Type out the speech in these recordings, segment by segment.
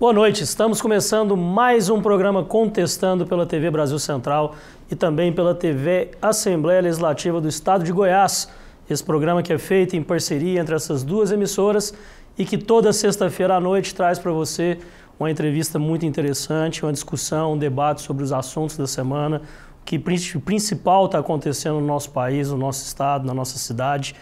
Boa noite, estamos começando mais um programa Contestando pela TV Brasil Central e também pela TV Assembleia Legislativa do Estado de Goiás. Esse programa que é feito em parceria entre essas duas emissoras e que toda sexta-feira à noite traz para você uma entrevista muito interessante, uma discussão, um debate sobre os assuntos da semana, o que principal está acontecendo no nosso país, no nosso estado, na nossa cidade.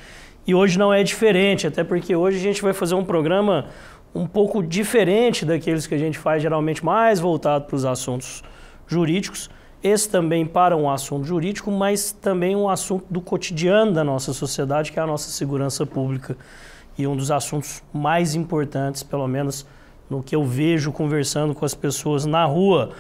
E hoje não é diferente, até porque hoje a gente vai fazer um programa um pouco diferente daqueles que a gente faz geralmente mais voltado para os assuntos jurídicos. Esse também para um assunto jurídico, mas também um assunto do cotidiano da nossa sociedade, que é a nossa segurança pública. E um dos assuntos mais importantes, pelo menos no que eu vejo conversando com as pessoas na rua.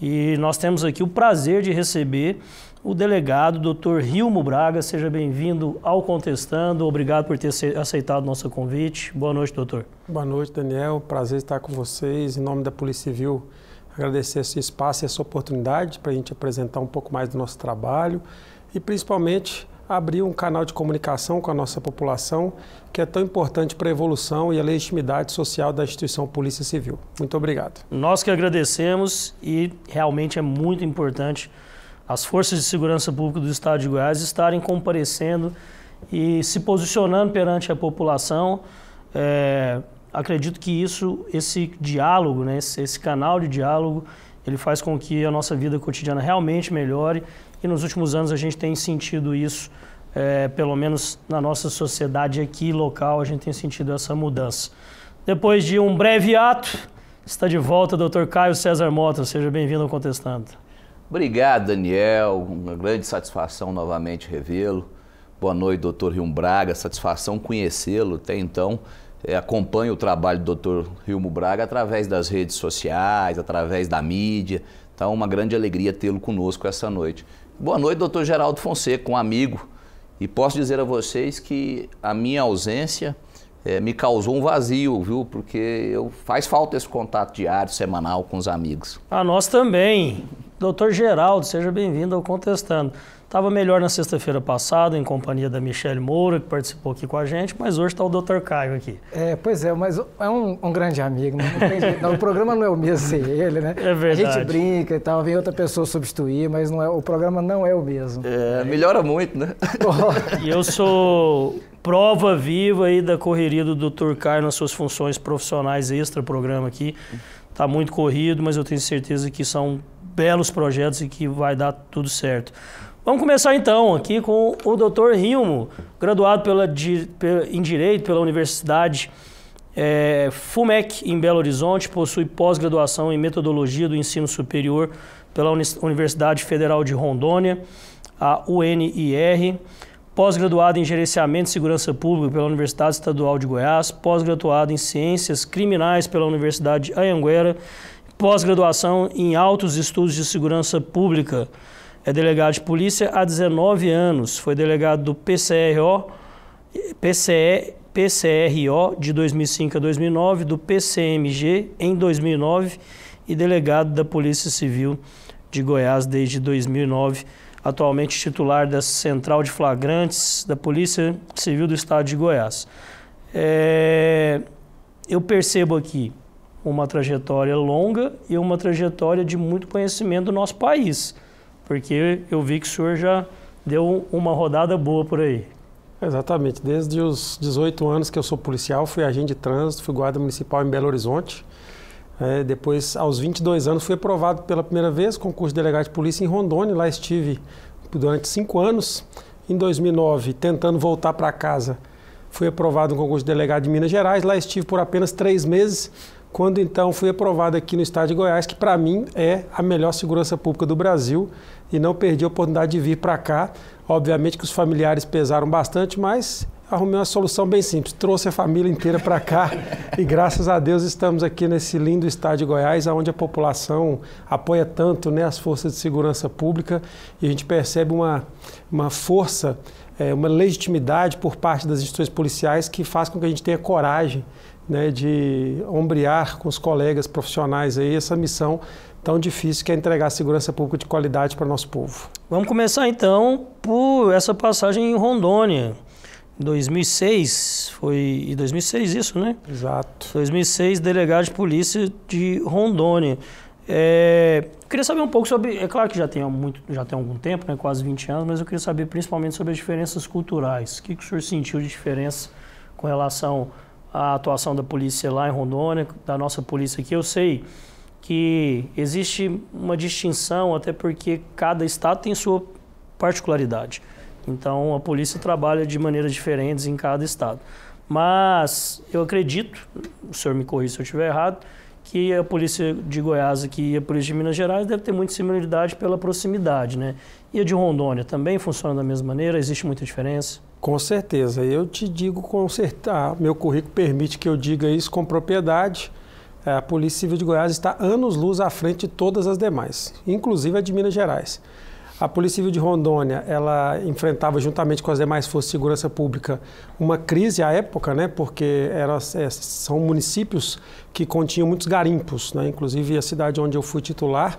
E nós temos aqui o prazer de receber o delegado, doutor Rilmo Braga. Seja bem-vindo ao Contestando. Obrigado por ter aceitado nosso convite. Boa noite, doutor. Boa noite, Daniel. Prazer estar com vocês. Em nome da Polícia Civil, agradecer esse espaço e essa oportunidade para a gente apresentar um pouco mais do nosso trabalho e, principalmente, abrir um canal de comunicação com a nossa população, que é tão importante para a evolução e a legitimidade social da instituição Polícia Civil. Muito obrigado. Nós que agradecemos e realmente é muito importante as forças de segurança pública do Estado de Goiás estarem comparecendo e se posicionando perante a população. É, acredito que isso, esse diálogo, né, esse, esse, canal de diálogo, ele faz com que a nossa vida cotidiana realmente melhore. E nos últimos anos a gente tem sentido isso, é, pelo menos na nossa sociedade aqui local, a gente tem sentido essa mudança. Depois de um breve ato, está de volta o Dr. Caio César Mota. Seja bem-vindo ao Contestando. Obrigado, Daniel. Uma grande satisfação novamente revê-lo. Boa noite, doutor Rilmo Braga. Satisfação conhecê-lo. Até então, é, acompanho o trabalho do doutor Rilmo Braga através das redes sociais, através da mídia. Então, uma grande alegria tê-lo conosco essa noite. Boa noite, doutor Geraldo Fonseca, um amigo. E posso dizer a vocês que a minha ausência é, me causou um vazio, viu? Porque eu, faz falta esse contato diário, semanal com os amigos. A ah, nós também. Doutor Geraldo, seja bem-vindo ao Contestando. Estava melhor na sexta-feira passada, em companhia da Michelle Moura, que participou aqui com a gente, mas hoje está o Dr. Caio aqui. É, pois é, mas é um, um grande amigo, né? não, o programa não é o mesmo sem ele, né? É verdade. A gente brinca e tal, vem outra pessoa substituir, mas não é, o programa não é o mesmo. É, melhora muito, né? e eu sou prova viva aí da correria do Dr. Caio nas suas funções profissionais extra programa aqui. Está muito corrido, mas eu tenho certeza que são belos projetos e que vai dar tudo certo. Vamos começar então aqui com o Dr. Rilmo, graduado pela, em Direito pela Universidade é, FUMEC em Belo Horizonte, possui pós-graduação em Metodologia do Ensino Superior pela Universidade Federal de Rondônia, a UNIR pós-graduado em Gerenciamento e Segurança Pública pela Universidade Estadual de Goiás, pós-graduado em Ciências Criminais pela Universidade Anhanguera, pós-graduação em Altos Estudos de Segurança Pública. É delegado de polícia há 19 anos, foi delegado do PCRO, PCE, PCRO de 2005 a 2009, do PCMG em 2009 e delegado da Polícia Civil de Goiás desde 2009 atualmente titular da Central de Flagrantes da Polícia Civil do Estado de Goiás. É, eu percebo aqui uma trajetória longa e uma trajetória de muito conhecimento do nosso país, porque eu vi que o senhor já deu uma rodada boa por aí. Exatamente, desde os 18 anos que eu sou policial, fui agente de trânsito, fui guarda municipal em Belo Horizonte, é, depois, aos 22 anos, fui aprovado pela primeira vez, concurso de delegado de polícia em Rondônia. Lá estive durante cinco anos. Em 2009, tentando voltar para casa, fui aprovado no concurso de delegado de Minas Gerais. Lá estive por apenas três meses, quando então fui aprovado aqui no estado de Goiás, que para mim é a melhor segurança pública do Brasil. E não perdi a oportunidade de vir para cá. Obviamente que os familiares pesaram bastante, mas arrumei uma solução bem simples. Trouxe a família inteira para cá e graças a Deus estamos aqui nesse lindo estado de Goiás, onde a população apoia tanto né, as forças de segurança pública e a gente percebe uma, uma força, é, uma legitimidade por parte das instituições policiais que faz com que a gente tenha coragem né, de ombrear com os colegas profissionais aí essa missão tão difícil que é entregar segurança pública de qualidade para o nosso povo. Vamos começar então por essa passagem em Rondônia. 2006, foi em 2006 isso, né? Exato. 2006, delegado de polícia de Rondônia. É, queria saber um pouco sobre, é claro que já tem, muito, já tem algum tempo, né, quase 20 anos, mas eu queria saber principalmente sobre as diferenças culturais. O que, que o senhor sentiu de diferença com relação à atuação da polícia lá em Rondônia, da nossa polícia aqui? Eu sei que existe uma distinção, até porque cada estado tem sua particularidade. Então a polícia trabalha de maneiras diferentes em cada estado. Mas eu acredito, o senhor me corrija se eu estiver errado, que a polícia de Goiás aqui e a polícia de Minas Gerais deve ter muita similaridade pela proximidade, né? E a de Rondônia também funciona da mesma maneira? Existe muita diferença? Com certeza. Eu te digo com certeza. Ah, meu currículo permite que eu diga isso com propriedade. É, a Polícia Civil de Goiás está anos-luz à frente de todas as demais, inclusive a de Minas Gerais. A Polícia Civil de Rondônia, ela enfrentava juntamente com as demais forças de segurança pública uma crise à época, né? Porque era, é, são municípios que continham muitos garimpos, né? Inclusive a cidade onde eu fui titular,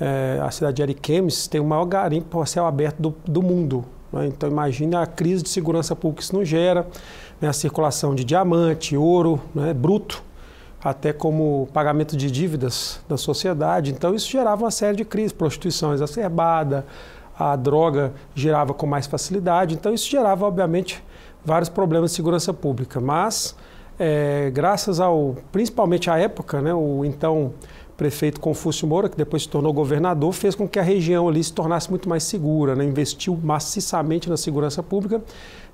é, a cidade de Ariquemes, tem o maior garimpo a céu aberto do, do mundo. Né? Então imagine a crise de segurança pública que isso não gera, né? a circulação de diamante, ouro, né? bruto até como pagamento de dívidas da sociedade. Então isso gerava uma série de crises, prostituição exacerbada, a droga gerava com mais facilidade. Então isso gerava, obviamente, vários problemas de segurança pública. Mas é, graças ao, principalmente à época, né, o então prefeito Confúcio Moura, que depois se tornou governador, fez com que a região ali se tornasse muito mais segura, né? investiu maciçamente na segurança pública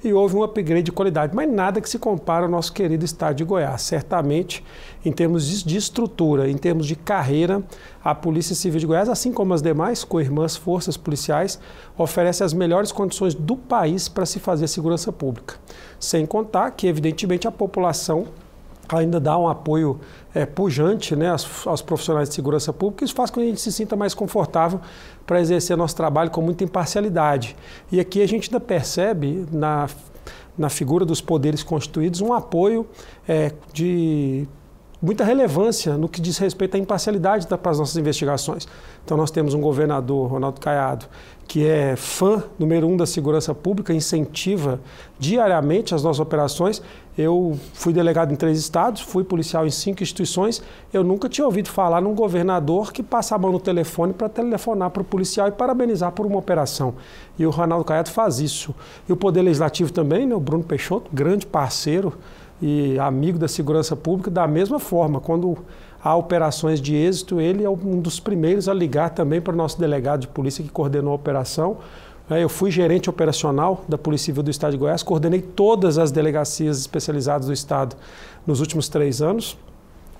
e houve um upgrade de qualidade, mas nada que se compara ao nosso querido estado de Goiás. Certamente, em termos de estrutura, em termos de carreira, a Polícia Civil de Goiás, assim como as demais co-irmãs forças policiais, oferece as melhores condições do país para se fazer segurança pública. Sem contar que, evidentemente, a população ainda dá um apoio é, pujante né, aos, aos, profissionais de segurança pública. Isso faz com que a gente se sinta mais confortável para exercer nosso trabalho com muita imparcialidade. E aqui a gente ainda percebe na, na figura dos poderes constituídos um apoio é, de muita relevância no que diz respeito à imparcialidade para as nossas investigações. Então, nós temos um governador, Ronaldo Caiado, que é fã número um da segurança pública, incentiva diariamente as nossas operações. Eu fui delegado em três estados, fui policial em cinco instituições. Eu nunca tinha ouvido falar num governador que passa a mão no telefone para telefonar para o policial e parabenizar por uma operação. E o Ronaldo Caiado faz isso. E o Poder Legislativo também, né? o Bruno Peixoto, grande parceiro e amigo da segurança pública, da mesma forma, quando há operações de êxito, ele é um dos primeiros a ligar também para o nosso delegado de polícia que coordenou a operação. É, eu fui gerente operacional da Polícia Civil do Estado de Goiás, coordenei todas as delegacias especializadas do Estado nos últimos três anos.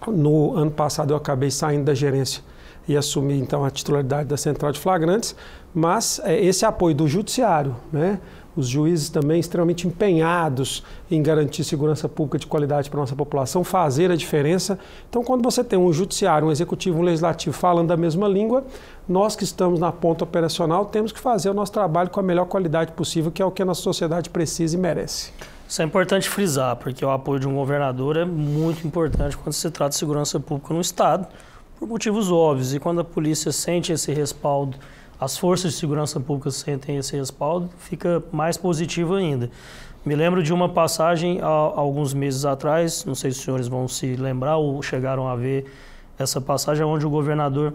No ano passado eu acabei saindo da gerência e assumi então a titularidade da Central de Flagrantes, mas é, esse apoio do Judiciário, né? os juízes também extremamente empenhados em garantir segurança pública de qualidade para a nossa população, fazer a diferença. Então, quando você tem um judiciário, um executivo, um legislativo falando a mesma língua, nós que estamos na ponta operacional temos que fazer o nosso trabalho com a melhor qualidade possível, que é o que a nossa sociedade precisa e merece. Isso é importante frisar, porque o apoio de um governador é muito importante quando se trata de segurança pública no Estado, por motivos óbvios. E quando a polícia sente esse respaldo as forças de segurança pública sentem esse respaldo, fica mais positivo ainda. Me lembro de uma passagem há, alguns meses atrás, não sei se os senhores vão se lembrar ou chegaram a ver essa passagem, onde o governador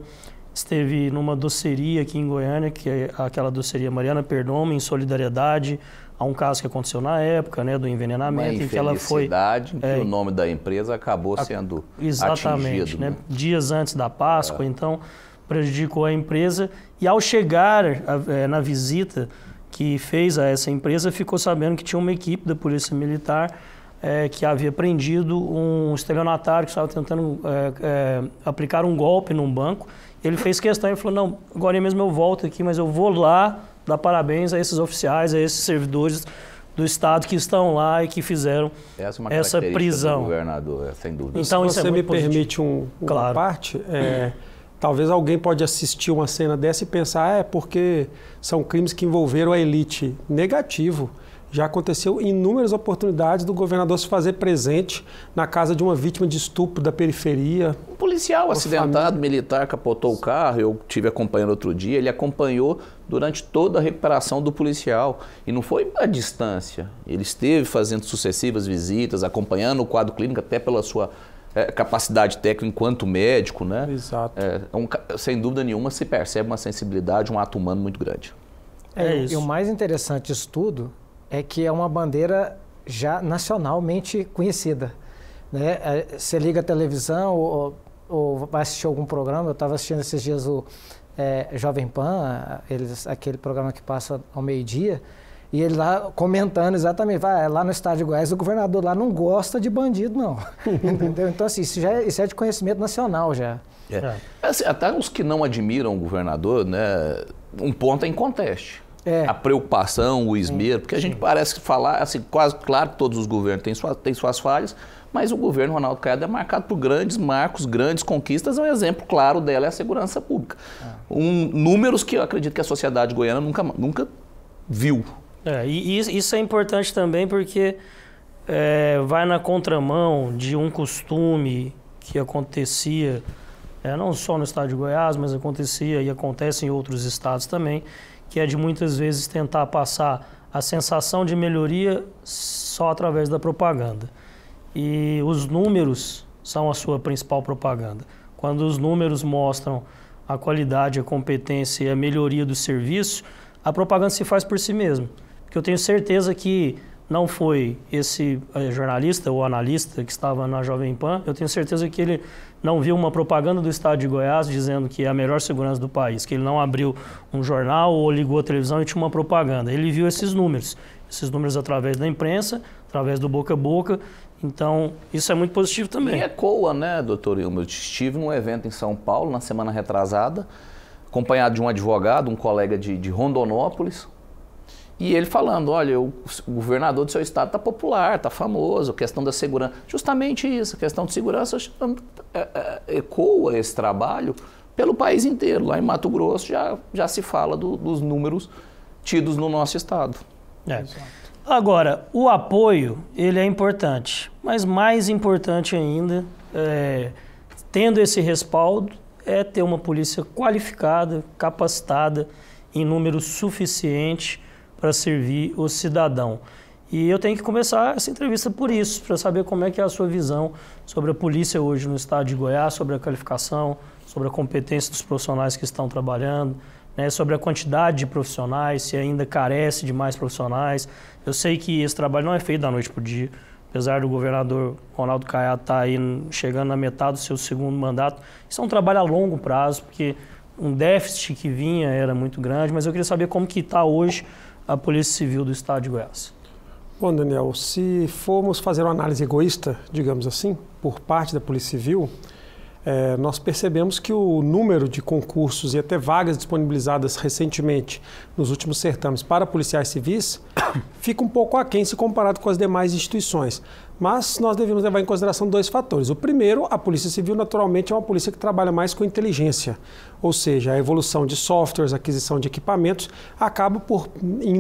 esteve numa doceria aqui em Goiânia, que é aquela doceria Mariana Perdomo, em solidariedade a um caso que aconteceu na época, né, do envenenamento, em que ela foi... que é, o nome da empresa acabou sendo Exatamente, atingido, né? Né? dias antes da Páscoa, é. então prejudicou a empresa. E ao chegar a, é, na visita que fez a essa empresa, ficou sabendo que tinha uma equipe da Polícia Militar é, que havia prendido um estelionatário que estava tentando é, é, aplicar um golpe num banco. Ele fez questão e falou: Não, agora mesmo eu volto aqui, mas eu vou lá dar parabéns a esses oficiais, a esses servidores do Estado que estão lá e que fizeram essa, é essa prisão. governador, sem dúvida. Então, é você é me positivo. permite um, uma claro. parte, é, Talvez alguém pode assistir uma cena dessa e pensar, ah, é porque são crimes que envolveram a elite. Negativo. Já aconteceu inúmeras oportunidades do governador se fazer presente na casa de uma vítima de estupro da periferia. Um policial acidentado, família. militar, capotou o carro, eu tive acompanhando outro dia, ele acompanhou durante toda a recuperação do policial. E não foi à distância. Ele esteve fazendo sucessivas visitas, acompanhando o quadro clínico, até pela sua é, capacidade técnica enquanto médico, né? Exato. É, um, sem dúvida nenhuma se percebe uma sensibilidade, um ato humano muito grande. É, é isso. E o mais interessante disso tudo é que é uma bandeira já nacionalmente conhecida. Né? É, você liga a televisão ou, ou vai assistir algum programa, eu estava assistindo esses dias o é, Jovem Pan, eles, aquele programa que passa ao meio-dia, e ele lá comentando exatamente, vai, lá no estado de Goiás, o governador lá não gosta de bandido, não. Entendeu? Então, assim, isso, já, é, isso é de conhecimento nacional já. É. É. Assim, até os que não admiram o governador, né, um ponto é em conteste. É. A preocupação, o esmero, Sim. porque a gente parece falar, assim, quase claro que todos os governos têm, suas têm suas falhas, mas o governo Ronaldo Caiado é marcado por grandes marcos, grandes conquistas. É um exemplo claro dela é a segurança pública. É. Um, números que eu acredito que a sociedade goiana nunca, nunca viu. É, e isso é importante também porque é, vai na contramão de um costume que acontecia, é, não só no estado de Goiás, mas acontecia e acontece em outros estados também, que é de muitas vezes tentar passar a sensação de melhoria só através da propaganda. E os números são a sua principal propaganda. Quando os números mostram a qualidade, a competência e a melhoria do serviço, a propaganda se faz por si mesma. Porque eu tenho certeza que não foi esse eh, jornalista ou analista que estava na Jovem Pan, eu tenho certeza que ele não viu uma propaganda do estado de Goiás dizendo que é a melhor segurança do país, que ele não abriu um jornal ou ligou a televisão e tinha uma propaganda. Ele viu esses números, esses números através da imprensa, através do boca a boca. Então, isso é muito positivo também. E ecoa, né, doutor Ilma? Eu estive num evento em São Paulo, na semana retrasada, acompanhado de um advogado, um colega de, de Rondonópolis, e ele falando, olha, o governador do seu estado está popular, está famoso, questão da segurança. Justamente isso, questão de segurança é, é, ecoa esse trabalho pelo país inteiro. Lá em Mato Grosso já, já se fala do, dos números tidos no nosso estado. É. Agora, o apoio, ele é importante, mas mais importante ainda, é, tendo esse respaldo, é ter uma polícia qualificada, capacitada, em número suficiente para servir o cidadão. E eu tenho que começar essa entrevista por isso, para saber como é que é a sua visão sobre a polícia hoje no estado de Goiás, sobre a qualificação, sobre a competência dos profissionais que estão trabalhando, né, sobre a quantidade de profissionais, se ainda carece de mais profissionais. Eu sei que esse trabalho não é feito da noite para o dia, apesar do governador Ronaldo Caiado estar tá aí chegando na metade do seu segundo mandato. Isso é um trabalho a longo prazo, porque um déficit que vinha era muito grande, mas eu queria saber como que está hoje a Polícia Civil do Estado de Goiás? Bom, Daniel, se formos fazer uma análise egoísta, digamos assim, por parte da Polícia Civil, é, nós percebemos que o número de concursos e até vagas disponibilizadas recentemente nos últimos certames para policiais civis fica um pouco aquém se comparado com as demais instituições. Mas nós devemos levar em consideração dois fatores. O primeiro, a Polícia Civil, naturalmente, é uma polícia que trabalha mais com inteligência, ou seja, a evolução de softwares, aquisição de equipamentos, acaba por, em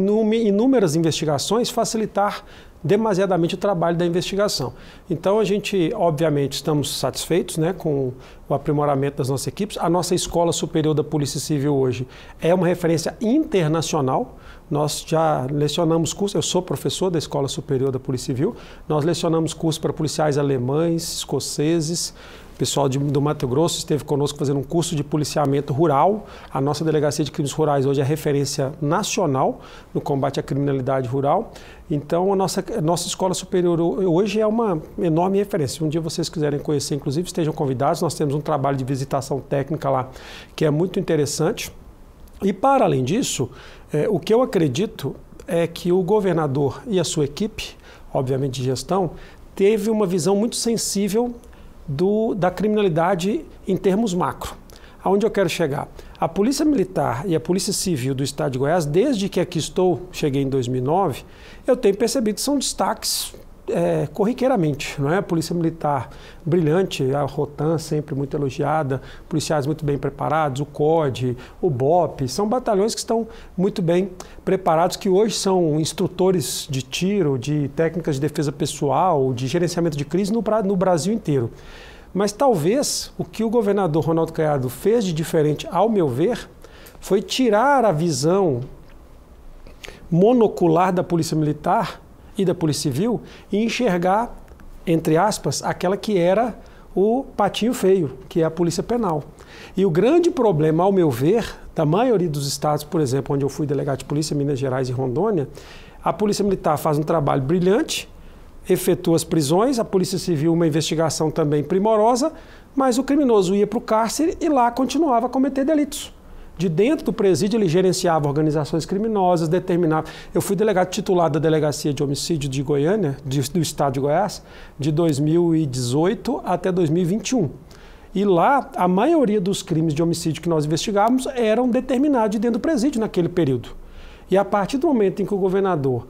inúmeras investigações, facilitar demasiadamente o trabalho da investigação. Então a gente, obviamente, estamos satisfeitos né, com o aprimoramento das nossas equipes. A nossa Escola Superior da Polícia Civil hoje é uma referência internacional. Nós já lecionamos cursos. eu sou professor da Escola Superior da Polícia Civil, nós lecionamos cursos para policiais alemães, escoceses, pessoal de, do Mato Grosso esteve conosco fazendo um curso de policiamento rural. A nossa Delegacia de Crimes Rurais hoje é referência nacional no combate à criminalidade rural. Então, a nossa, a nossa escola superior hoje é uma enorme referência. Se um dia vocês quiserem conhecer, inclusive, estejam convidados. Nós temos um trabalho de visitação técnica lá que é muito interessante. E, para além disso, é, o que eu acredito é que o governador e a sua equipe, obviamente de gestão, teve uma visão muito sensível do, da criminalidade em termos macro. Aonde eu quero chegar? A Polícia Militar e a Polícia Civil do Estado de Goiás, desde que aqui estou, cheguei em 2009, eu tenho percebido que são destaques é, corriqueiramente, não é? A Polícia Militar brilhante, a Rotan sempre muito elogiada, policiais muito bem preparados, o COD, o BOP, são batalhões que estão muito bem preparados, que hoje são instrutores de tiro, de técnicas de defesa pessoal, de gerenciamento de crise no, no Brasil inteiro. Mas talvez o que o governador Ronaldo Caiado fez de diferente, ao meu ver, foi tirar a visão monocular da Polícia Militar e da Polícia Civil e enxergar, entre aspas, aquela que era o patinho feio, que é a Polícia Penal. E o grande problema, ao meu ver, da maioria dos estados, por exemplo, onde eu fui delegado de polícia, Minas Gerais e Rondônia, a Polícia Militar faz um trabalho brilhante, efetua as prisões, a Polícia Civil uma investigação também primorosa, mas o criminoso ia para o cárcere e lá continuava a cometer delitos. De dentro do presídio, ele gerenciava organizações criminosas, determinava. Eu fui delegado titular da Delegacia de Homicídio de Goiânia, de, do estado de Goiás, de 2018 até 2021. E lá, a maioria dos crimes de homicídio que nós investigávamos eram determinados de dentro do presídio naquele período. E a partir do momento em que o governador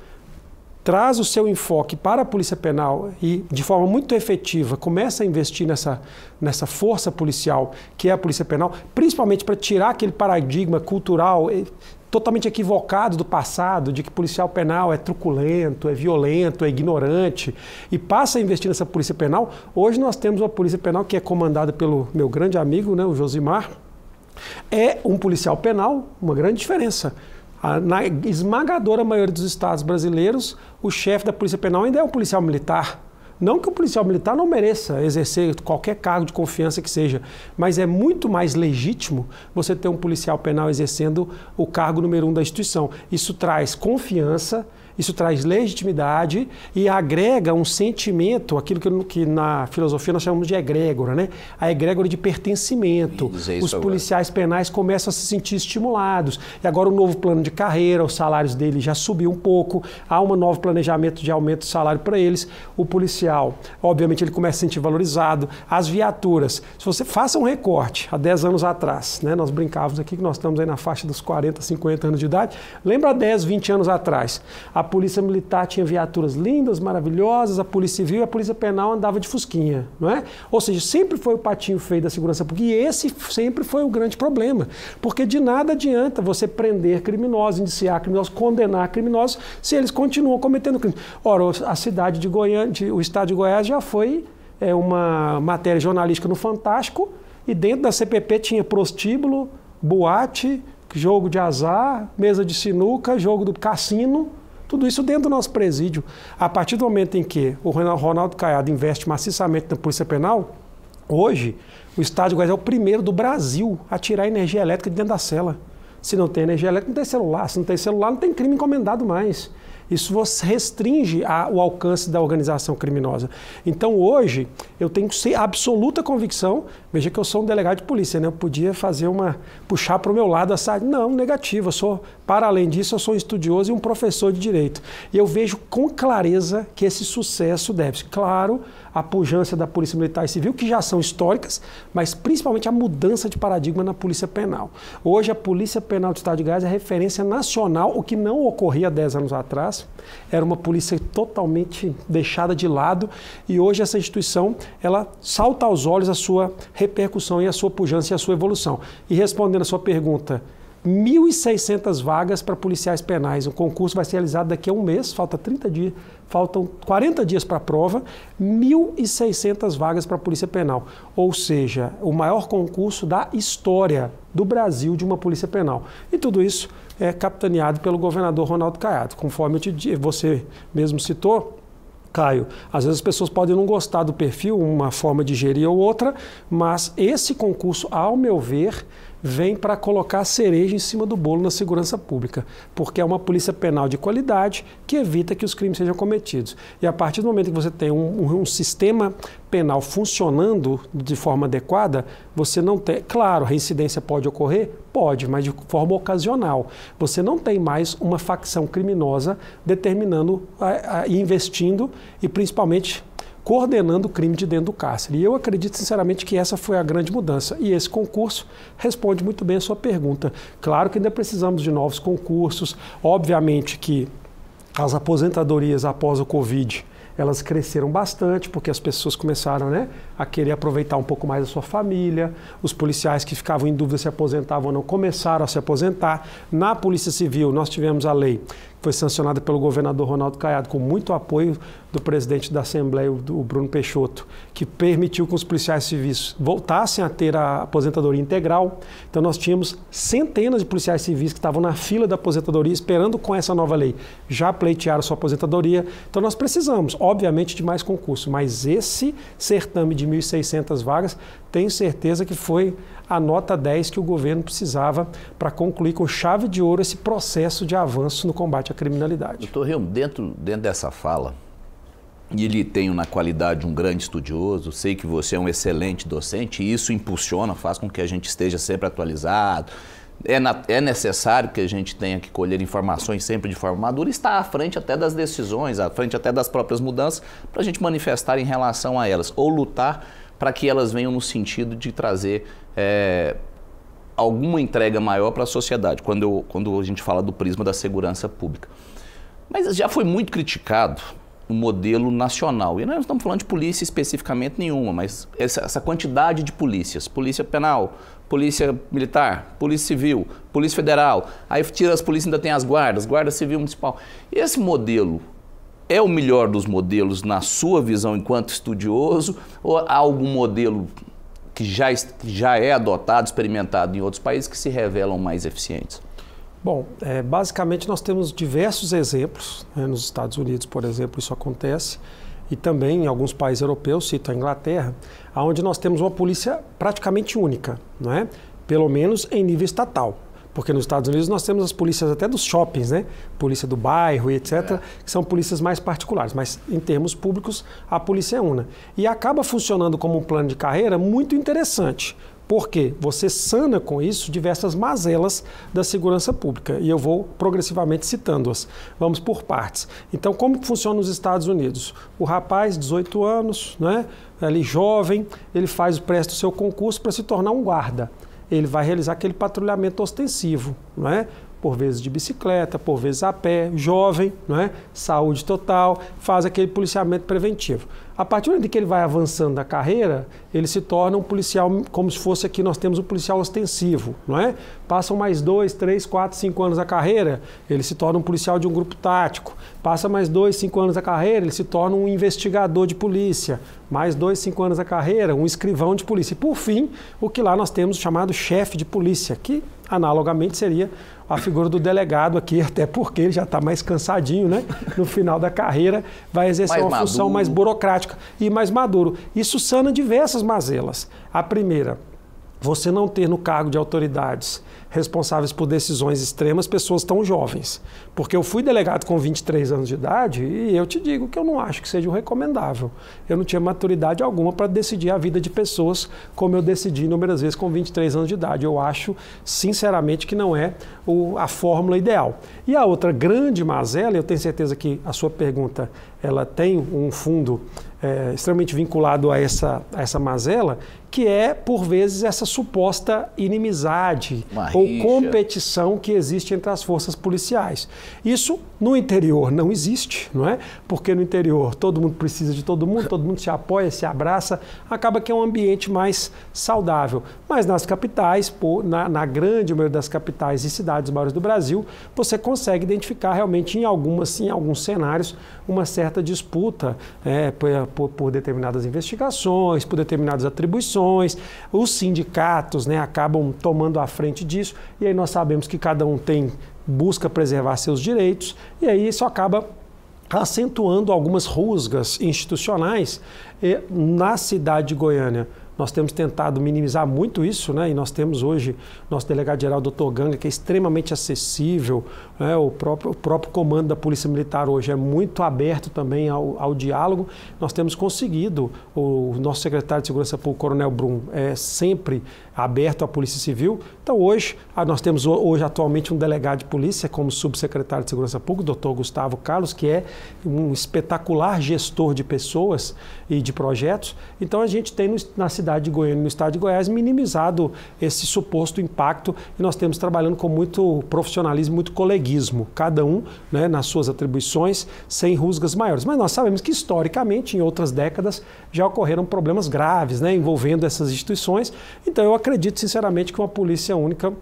traz o seu enfoque para a Polícia Penal e, de forma muito efetiva, começa a investir nessa, nessa força policial que é a Polícia Penal, principalmente para tirar aquele paradigma cultural eh, totalmente equivocado do passado, de que policial penal é truculento, é violento, é ignorante, e passa a investir nessa Polícia Penal. Hoje nós temos uma Polícia Penal que é comandada pelo meu grande amigo, né, o Josimar, é um policial penal, uma grande diferença. Na esmagadora maioria dos estados brasileiros, o chefe da Polícia Penal ainda é um policial militar. Não que o policial militar não mereça exercer qualquer cargo de confiança que seja, mas é muito mais legítimo você ter um policial penal exercendo o cargo número um da instituição. Isso traz confiança, isso traz legitimidade e agrega um sentimento, aquilo que, que na filosofia nós chamamos de egrégora, né? A egrégora de pertencimento. Os policiais agora. penais começam a se sentir estimulados. E agora o um novo plano de carreira, os salários dele já subiu um pouco, há um novo planejamento de aumento de salário para eles. O policial, obviamente, ele começa a se sentir valorizado. As viaturas, se você faça um recorte há 10 anos atrás, né? Nós brincávamos aqui que nós estamos aí na faixa dos 40, 50 anos de idade. Lembra 10, 20 anos atrás. A polícia militar tinha viaturas lindas, maravilhosas, a polícia civil e a polícia penal andava de fusquinha, não é? Ou seja, sempre foi o patinho feio da segurança pública e esse sempre foi o grande problema, porque de nada adianta você prender criminosos, indiciar criminosos, condenar criminosos, se eles continuam cometendo crimes. Ora, a cidade de Goiânia, o estado de Goiás já foi é, uma matéria jornalística no Fantástico e dentro da CPP tinha prostíbulo, boate, jogo de azar, mesa de sinuca, jogo do cassino. Tudo isso dentro do nosso presídio. A partir do momento em que o Ronaldo Caiado investe maciçamente na Polícia Penal, hoje o Estado de Goiás é o primeiro do Brasil a tirar energia elétrica de dentro da cela. Se não tem energia elétrica, não tem celular. Se não tem celular, não tem crime encomendado mais. Isso restringe a, o alcance da organização criminosa. Então hoje eu tenho que ser absoluta convicção. Veja que eu sou um delegado de polícia, né? Eu podia fazer uma puxar para o meu lado a saída, Não, negativo. Eu sou para além disso eu sou um estudioso e um professor de direito. E eu vejo com clareza que esse sucesso deve, claro, a pujança da Polícia Militar e Civil, que já são históricas, mas principalmente a mudança de paradigma na Polícia Penal. Hoje, a Polícia Penal do Estado de Goiás é referência nacional, o que não ocorria 10 anos atrás. Era uma polícia totalmente deixada de lado e hoje essa instituição ela salta aos olhos a sua repercussão e a sua pujança e a sua evolução. E respondendo a sua pergunta, 1.600 vagas para policiais penais. O concurso vai ser realizado daqui a um mês, falta 30 dias, faltam 40 dias para a prova, 1.600 vagas para a Polícia Penal. Ou seja, o maior concurso da história do Brasil de uma Polícia Penal. E tudo isso é capitaneado pelo governador Ronaldo Caiado. Conforme te, você mesmo citou, Caio, às vezes as pessoas podem não gostar do perfil, uma forma de gerir ou outra, mas esse concurso, ao meu ver, vem para colocar a cereja em cima do bolo na segurança pública, porque é uma polícia penal de qualidade que evita que os crimes sejam cometidos. E a partir do momento que você tem um, um sistema penal funcionando de forma adequada, você não tem. Claro, a reincidência pode ocorrer, Pode, mas de forma ocasional. Você não tem mais uma facção criminosa determinando e investindo e principalmente coordenando o crime de dentro do cárcere. E eu acredito sinceramente que essa foi a grande mudança. E esse concurso responde muito bem a sua pergunta. Claro que ainda precisamos de novos concursos, obviamente que as aposentadorias após o Covid elas cresceram bastante, porque as pessoas começaram né, a querer aproveitar um pouco mais a sua família. Os policiais que ficavam em dúvida se aposentavam ou não começaram a se aposentar. Na Polícia Civil, nós tivemos a lei foi sancionada pelo governador Ronaldo Caiado, com muito apoio do presidente da Assembleia, o Bruno Peixoto, que permitiu que os policiais civis voltassem a ter a aposentadoria integral. Então, nós tínhamos centenas de policiais civis que estavam na fila da aposentadoria, esperando com essa nova lei já pleitear a sua aposentadoria. Então, nós precisamos, obviamente, de mais concurso, mas esse certame de 1.600 vagas, tenho certeza que foi a nota 10 que o governo precisava para concluir com chave de ouro esse processo de avanço no combate à criminalidade. Doutor Rio, dentro, dentro dessa fala, e lhe tenho na qualidade um grande estudioso, sei que você é um excelente docente e isso impulsiona, faz com que a gente esteja sempre atualizado. É, na, é necessário que a gente tenha que colher informações sempre de forma madura, está à frente até das decisões, à frente até das próprias mudanças, para a gente manifestar em relação a elas, ou lutar para que elas venham no sentido de trazer é, alguma entrega maior para a sociedade, quando, eu, quando a gente fala do prisma da segurança pública. Mas já foi muito criticado o modelo nacional. E nós não estamos falando de polícia especificamente nenhuma, mas essa, essa quantidade de polícias: polícia penal, polícia militar, polícia civil, polícia federal. Aí tira as polícias, ainda tem as guardas, guarda civil municipal. esse modelo é o melhor dos modelos na sua visão enquanto estudioso ou há algum modelo que já, já é adotado, experimentado em outros países, que se revelam mais eficientes? Bom, é, basicamente nós temos diversos exemplos. Né? Nos Estados Unidos, por exemplo, isso acontece. E também em alguns países europeus, cito a Inglaterra, onde nós temos uma polícia praticamente única, não é? pelo menos em nível estatal. Porque nos Estados Unidos nós temos as polícias até dos shoppings, né? Polícia do bairro e etc., é. que são polícias mais particulares, mas em termos públicos a polícia é una. E acaba funcionando como um plano de carreira muito interessante, porque você sana com isso diversas mazelas da segurança pública, e eu vou progressivamente citando-as. Vamos por partes. Então, como funciona nos Estados Unidos? O rapaz, 18 anos, né, Ele jovem, ele faz o seu concurso para se tornar um guarda ele vai realizar aquele patrulhamento ostensivo, não é? por vezes de bicicleta, por vezes a pé, jovem, né? saúde total, faz aquele policiamento preventivo. A partir de que ele vai avançando na carreira, ele se torna um policial, como se fosse aqui nós temos um policial ostensivo, não é? Passam mais dois, três, quatro, cinco anos da carreira, ele se torna um policial de um grupo tático. Passa mais dois, cinco anos da carreira, ele se torna um investigador de polícia. Mais dois, cinco anos da carreira, um escrivão de polícia. E por fim, o que lá nós temos chamado chefe de polícia, que Analogamente seria a figura do delegado aqui, até porque ele já está mais cansadinho, né? No final da carreira, vai exercer mais uma maduro. função mais burocrática e mais maduro. Isso sana diversas mazelas. A primeira, você não ter no cargo de autoridades responsáveis por decisões extremas pessoas tão jovens. Porque eu fui delegado com 23 anos de idade e eu te digo que eu não acho que seja o recomendável. Eu não tinha maturidade alguma para decidir a vida de pessoas como eu decidi inúmeras vezes com 23 anos de idade. Eu acho, sinceramente, que não é o, a fórmula ideal. E a outra grande mazela, eu tenho certeza que a sua pergunta ela tem um fundo é, extremamente vinculado a essa, a essa mazela, que é, por vezes, essa suposta inimizade. Uma ou rixa. competição que existe entre as forças policiais. Isso no interior não existe, não é? Porque no interior todo mundo precisa de todo mundo, todo mundo se apoia, se abraça, acaba que é um ambiente mais saudável. Mas nas capitais, na, na grande maioria das capitais e cidades maiores do Brasil, você consegue identificar realmente em algumas, em alguns cenários, uma certa disputa é, por, por determinadas investigações, por determinadas atribuições. Os sindicatos né, acabam tomando a frente disso isso, e aí nós sabemos que cada um tem busca preservar seus direitos, e aí isso acaba acentuando algumas rusgas institucionais eh, na cidade de Goiânia. Nós temos tentado minimizar muito isso, né? E nós temos hoje nosso delegado-geral, doutor Ganga, que é extremamente acessível. Né? O, próprio, o próprio comando da Polícia Militar hoje é muito aberto também ao, ao diálogo. Nós temos conseguido, o nosso secretário de Segurança Pública, Coronel Brum, é sempre aberto à Polícia Civil. Então hoje, ah, nós temos hoje atualmente um delegado de polícia como subsecretário de Segurança Pública, doutor Gustavo Carlos, que é um espetacular gestor de pessoas e de projetos. Então a gente tem na cidade cidade de Goiânia e no estado de Goiás, minimizado esse suposto impacto e nós temos trabalhando com muito profissionalismo, muito coleguismo, cada um né, nas suas atribuições, sem rusgas maiores. Mas nós sabemos que historicamente, em outras décadas, já ocorreram problemas graves né, envolvendo essas instituições. Então eu acredito sinceramente que uma polícia única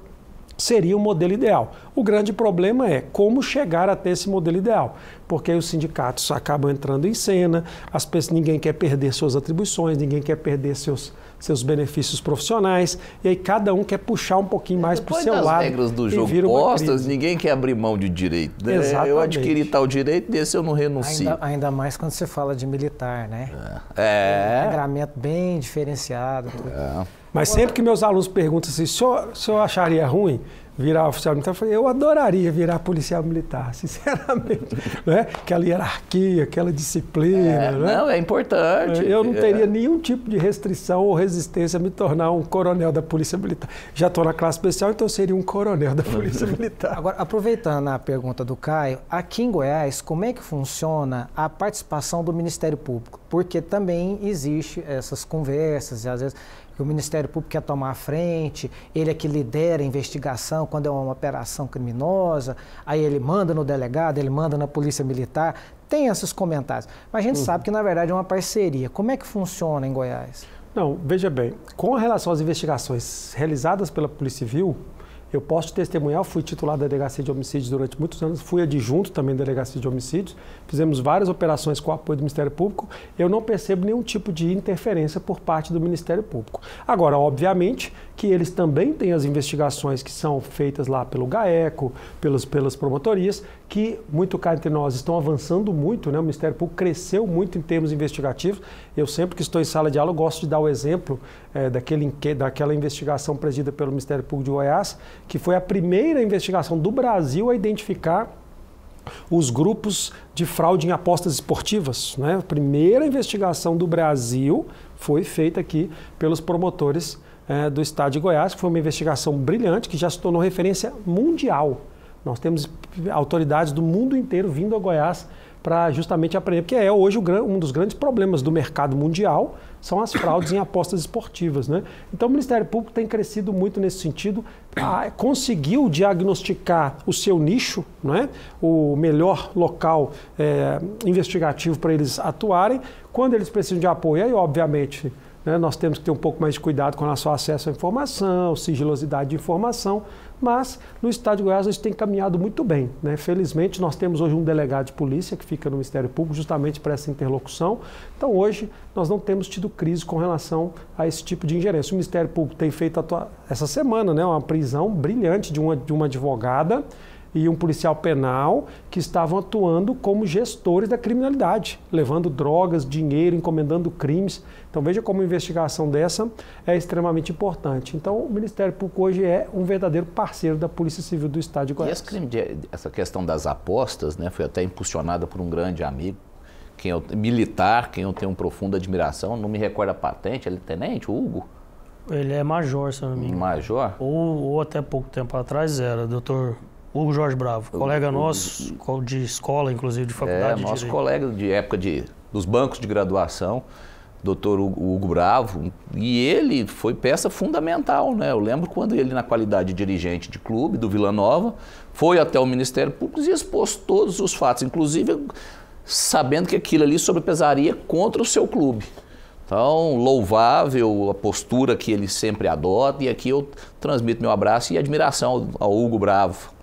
seria o modelo ideal. O grande problema é como chegar até esse modelo ideal, porque aí os sindicatos acabam entrando em cena, as pessoas, ninguém quer perder suas atribuições, ninguém quer perder seus, seus benefícios profissionais, e aí cada um quer puxar um pouquinho mais para o seu das lado. regras do jogo postas, ninguém quer abrir mão de direito. Né? Exatamente. Eu adquiri tal direito, desse eu não renuncio. Ainda, ainda mais quando você fala de militar, né? É. é. Um regramento bem diferenciado. Tudo. É. Mas sempre que meus alunos perguntam assim, se eu, acharia ruim virar oficial militar, eu, falei, eu adoraria virar policial militar, sinceramente. né? Aquela hierarquia, aquela disciplina. É, né? Não, é importante. É, eu não teria é. nenhum tipo de restrição ou resistência a me tornar um coronel da Polícia Militar. Já estou na classe especial, então seria um coronel da Polícia Militar. Agora, aproveitando a pergunta do Caio, aqui em Goiás, como é que funciona a participação do Ministério Público? Porque também existe essas conversas, e às vezes o Ministério Público quer tomar a frente, ele é que lidera a investigação quando é uma operação criminosa, aí ele manda no delegado, ele manda na Polícia Militar. Tem esses comentários. Mas a gente uhum. sabe que, na verdade, é uma parceria. Como é que funciona em Goiás? Não, veja bem, com relação às investigações realizadas pela Polícia Civil, eu posso testemunhar, fui titular da Delegacia de Homicídios durante muitos anos, fui adjunto também da Delegacia de Homicídios, fizemos várias operações com o apoio do Ministério Público. Eu não percebo nenhum tipo de interferência por parte do Ministério Público. Agora, obviamente, que eles também têm as investigações que são feitas lá pelo GAECO, pelos, pelas promotorias, que, muito cá entre nós, estão avançando muito, né? o Ministério Público cresceu muito em termos investigativos. Eu sempre que estou em sala de aula, gosto de dar o exemplo é, daquele, daquela investigação presidida pelo Ministério Público de Goiás, que foi a primeira investigação do Brasil a identificar os grupos de fraude em apostas esportivas. Né? A primeira investigação do Brasil foi feita aqui pelos promotores é, do Estado de Goiás, que foi uma investigação brilhante que já se tornou referência mundial. Nós temos autoridades do mundo inteiro vindo a Goiás para justamente aprender, porque é hoje um dos grandes problemas do mercado mundial são as fraudes em apostas esportivas. Né? Então o Ministério Público tem crescido muito nesse sentido, conseguiu diagnosticar o seu nicho, né? o melhor local é, investigativo para eles atuarem, quando eles precisam de apoio. Aí, obviamente, né? Nós temos que ter um pouco mais de cuidado com relação ao acesso à informação, sigilosidade de informação, mas no Estado de Goiás a gente tem caminhado muito bem. Né? Felizmente, nós temos hoje um delegado de polícia que fica no Ministério Público justamente para essa interlocução. Então, hoje, nós não temos tido crise com relação a esse tipo de ingerência. O Ministério Público tem feito essa semana né, uma prisão brilhante de uma, de uma advogada e um policial penal que estavam atuando como gestores da criminalidade, levando drogas, dinheiro, encomendando crimes. Então veja como uma investigação dessa é extremamente importante. Então o Ministério Público hoje é um verdadeiro parceiro da Polícia Civil do Estado de Goiás. E de, essa questão das apostas né, foi até impulsionada por um grande amigo, quem eu, militar, quem eu tenho uma profunda admiração, não me recorda a patente, ele é tenente, Hugo? Ele é major, seu amigo. Major? Ou, ou até pouco tempo atrás era, doutor Hugo Jorge Bravo, colega o, nosso, o, de escola, inclusive, de faculdade. É, nosso de colega de época de, dos bancos de graduação, doutor Hugo, Hugo Bravo, e ele foi peça fundamental, né? Eu lembro quando ele, na qualidade de dirigente de clube do Vila Nova, foi até o Ministério Público e expôs todos os fatos, inclusive sabendo que aquilo ali sobrepesaria contra o seu clube. Então, louvável a postura que ele sempre adota, e aqui eu transmito meu abraço e admiração ao Hugo Bravo.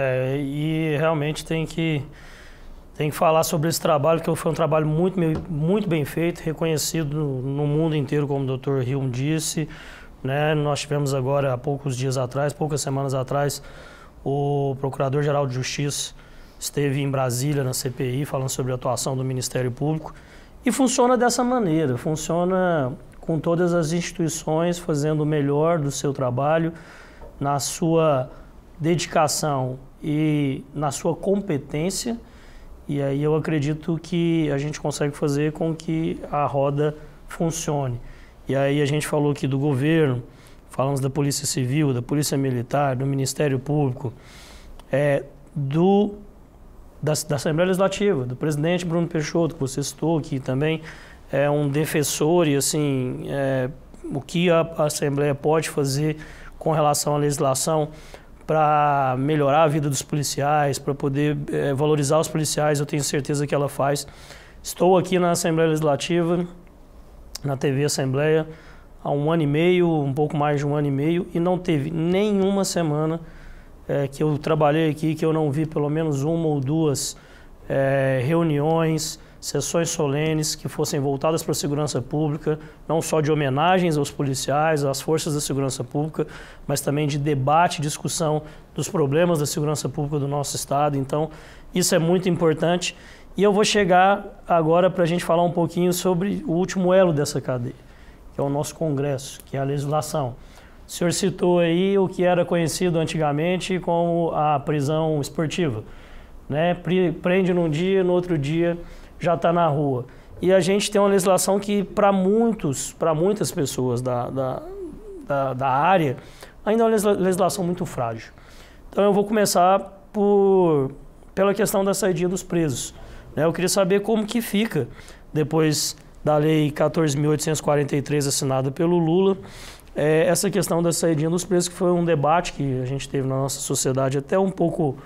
É, e realmente tem que, tem que falar sobre esse trabalho, que foi um trabalho muito, muito bem feito, reconhecido no, mundo inteiro, como o Dr. Hilm disse. Né? Nós tivemos agora, há poucos dias atrás, poucas semanas atrás, o Procurador-Geral de Justiça esteve em Brasília, na CPI, falando sobre a atuação do Ministério Público. E funciona dessa maneira, funciona com todas as instituições fazendo o melhor do seu trabalho, na sua dedicação e na sua competência. E aí eu acredito que a gente consegue fazer com que a roda funcione. E aí a gente falou aqui do governo, falamos da Polícia Civil, da Polícia Militar, do Ministério Público, é, do da, da, Assembleia Legislativa, do presidente Bruno Peixoto, que você citou aqui também, é um defensor e assim, é, o que a, a Assembleia pode fazer com relação à legislação, para melhorar a vida dos policiais, para poder é, valorizar os policiais, eu tenho certeza que ela faz. Estou aqui na Assembleia Legislativa, na TV Assembleia, há um ano e meio, um pouco mais de um ano e meio, e não teve nenhuma semana é, que eu trabalhei aqui que eu não vi pelo menos uma ou duas é, reuniões, sessões solenes que fossem voltadas para a segurança pública, não só de homenagens aos policiais, às forças da segurança pública, mas também de debate, discussão dos problemas da segurança pública do nosso estado. Então, isso é muito importante. E eu vou chegar agora para a gente falar um pouquinho sobre o último elo dessa cadeia, que é o nosso Congresso, que é a legislação. O senhor citou aí o que era conhecido antigamente como a prisão esportiva. Né? Prende num dia, no outro dia já está na rua. E a gente tem uma legislação que, para muitos, para muitas pessoas da, da, da, da área, ainda é uma legislação muito frágil. Então eu vou começar por, pela questão da saída dos presos. Né? Eu queria saber como que fica depois da lei 14.843 assinada pelo Lula, eh, essa questão da saída dos presos, que foi um debate que a gente teve na nossa sociedade até um pouco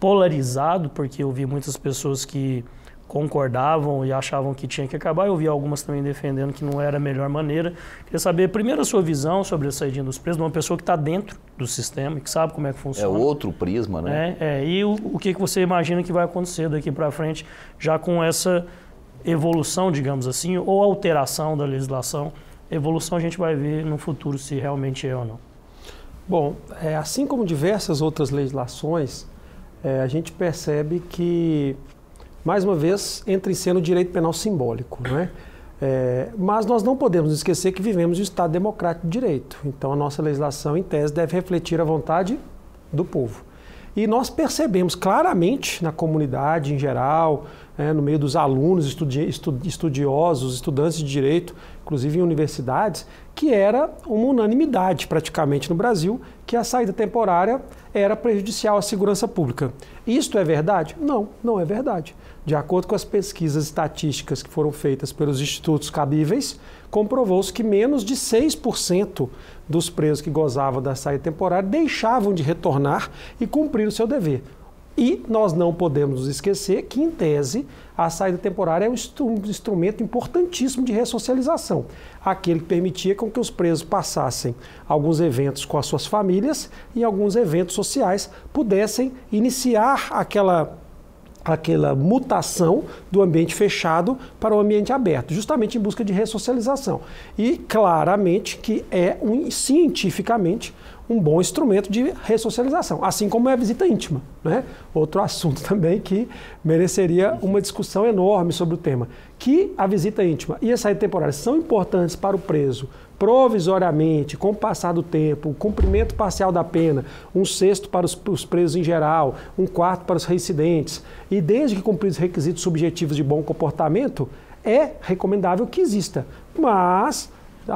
polarizado, porque eu vi muitas pessoas que concordavam e achavam que tinha que acabar. Eu vi algumas também defendendo que não era a melhor maneira. Queria saber, primeiro, a sua visão sobre a saída dos presos, de uma pessoa que está dentro do sistema, que sabe como é que é funciona. É outro prisma, né? É, é. e o, o que, que você imagina que vai acontecer daqui para frente, já com essa evolução, digamos assim, ou alteração da legislação? Evolução a gente vai ver no futuro se realmente é ou não. Bom, é, assim como diversas outras legislações, é, a gente percebe que mais uma vez, entra em cena o direito penal simbólico. Né? É, mas nós não podemos esquecer que vivemos um Estado democrático de direito. Então, a nossa legislação, em tese, deve refletir a vontade do povo. E nós percebemos claramente na comunidade em geral, né, no meio dos alunos, estudi estudiosos, estudantes de direito, inclusive em universidades, que era uma unanimidade praticamente no Brasil que a saída temporária era prejudicial à segurança pública. Isto é verdade? Não, não é verdade. De acordo com as pesquisas estatísticas que foram feitas pelos institutos cabíveis, comprovou-se que menos de 6% dos presos que gozavam da saída temporária deixavam de retornar e cumprir o seu dever. E nós não podemos nos esquecer que, em tese, a saída temporária é um instrumento importantíssimo de ressocialização. Aquele que permitia com que os presos passassem alguns eventos com as suas famílias e alguns eventos sociais pudessem iniciar aquela aquela mutação do ambiente fechado para o ambiente aberto, justamente em busca de ressocialização. E claramente que é um, cientificamente um bom instrumento de ressocialização, assim como é a visita íntima, né? Outro assunto também que mereceria uma discussão enorme sobre o tema, que a visita íntima e a saída temporária são importantes para o preso provisoriamente, com o passar do tempo, o cumprimento parcial da pena, um sexto para os, presos em geral, um quarto para os reincidentes, e desde que cumpridos os requisitos subjetivos de bom comportamento, é recomendável que exista. Mas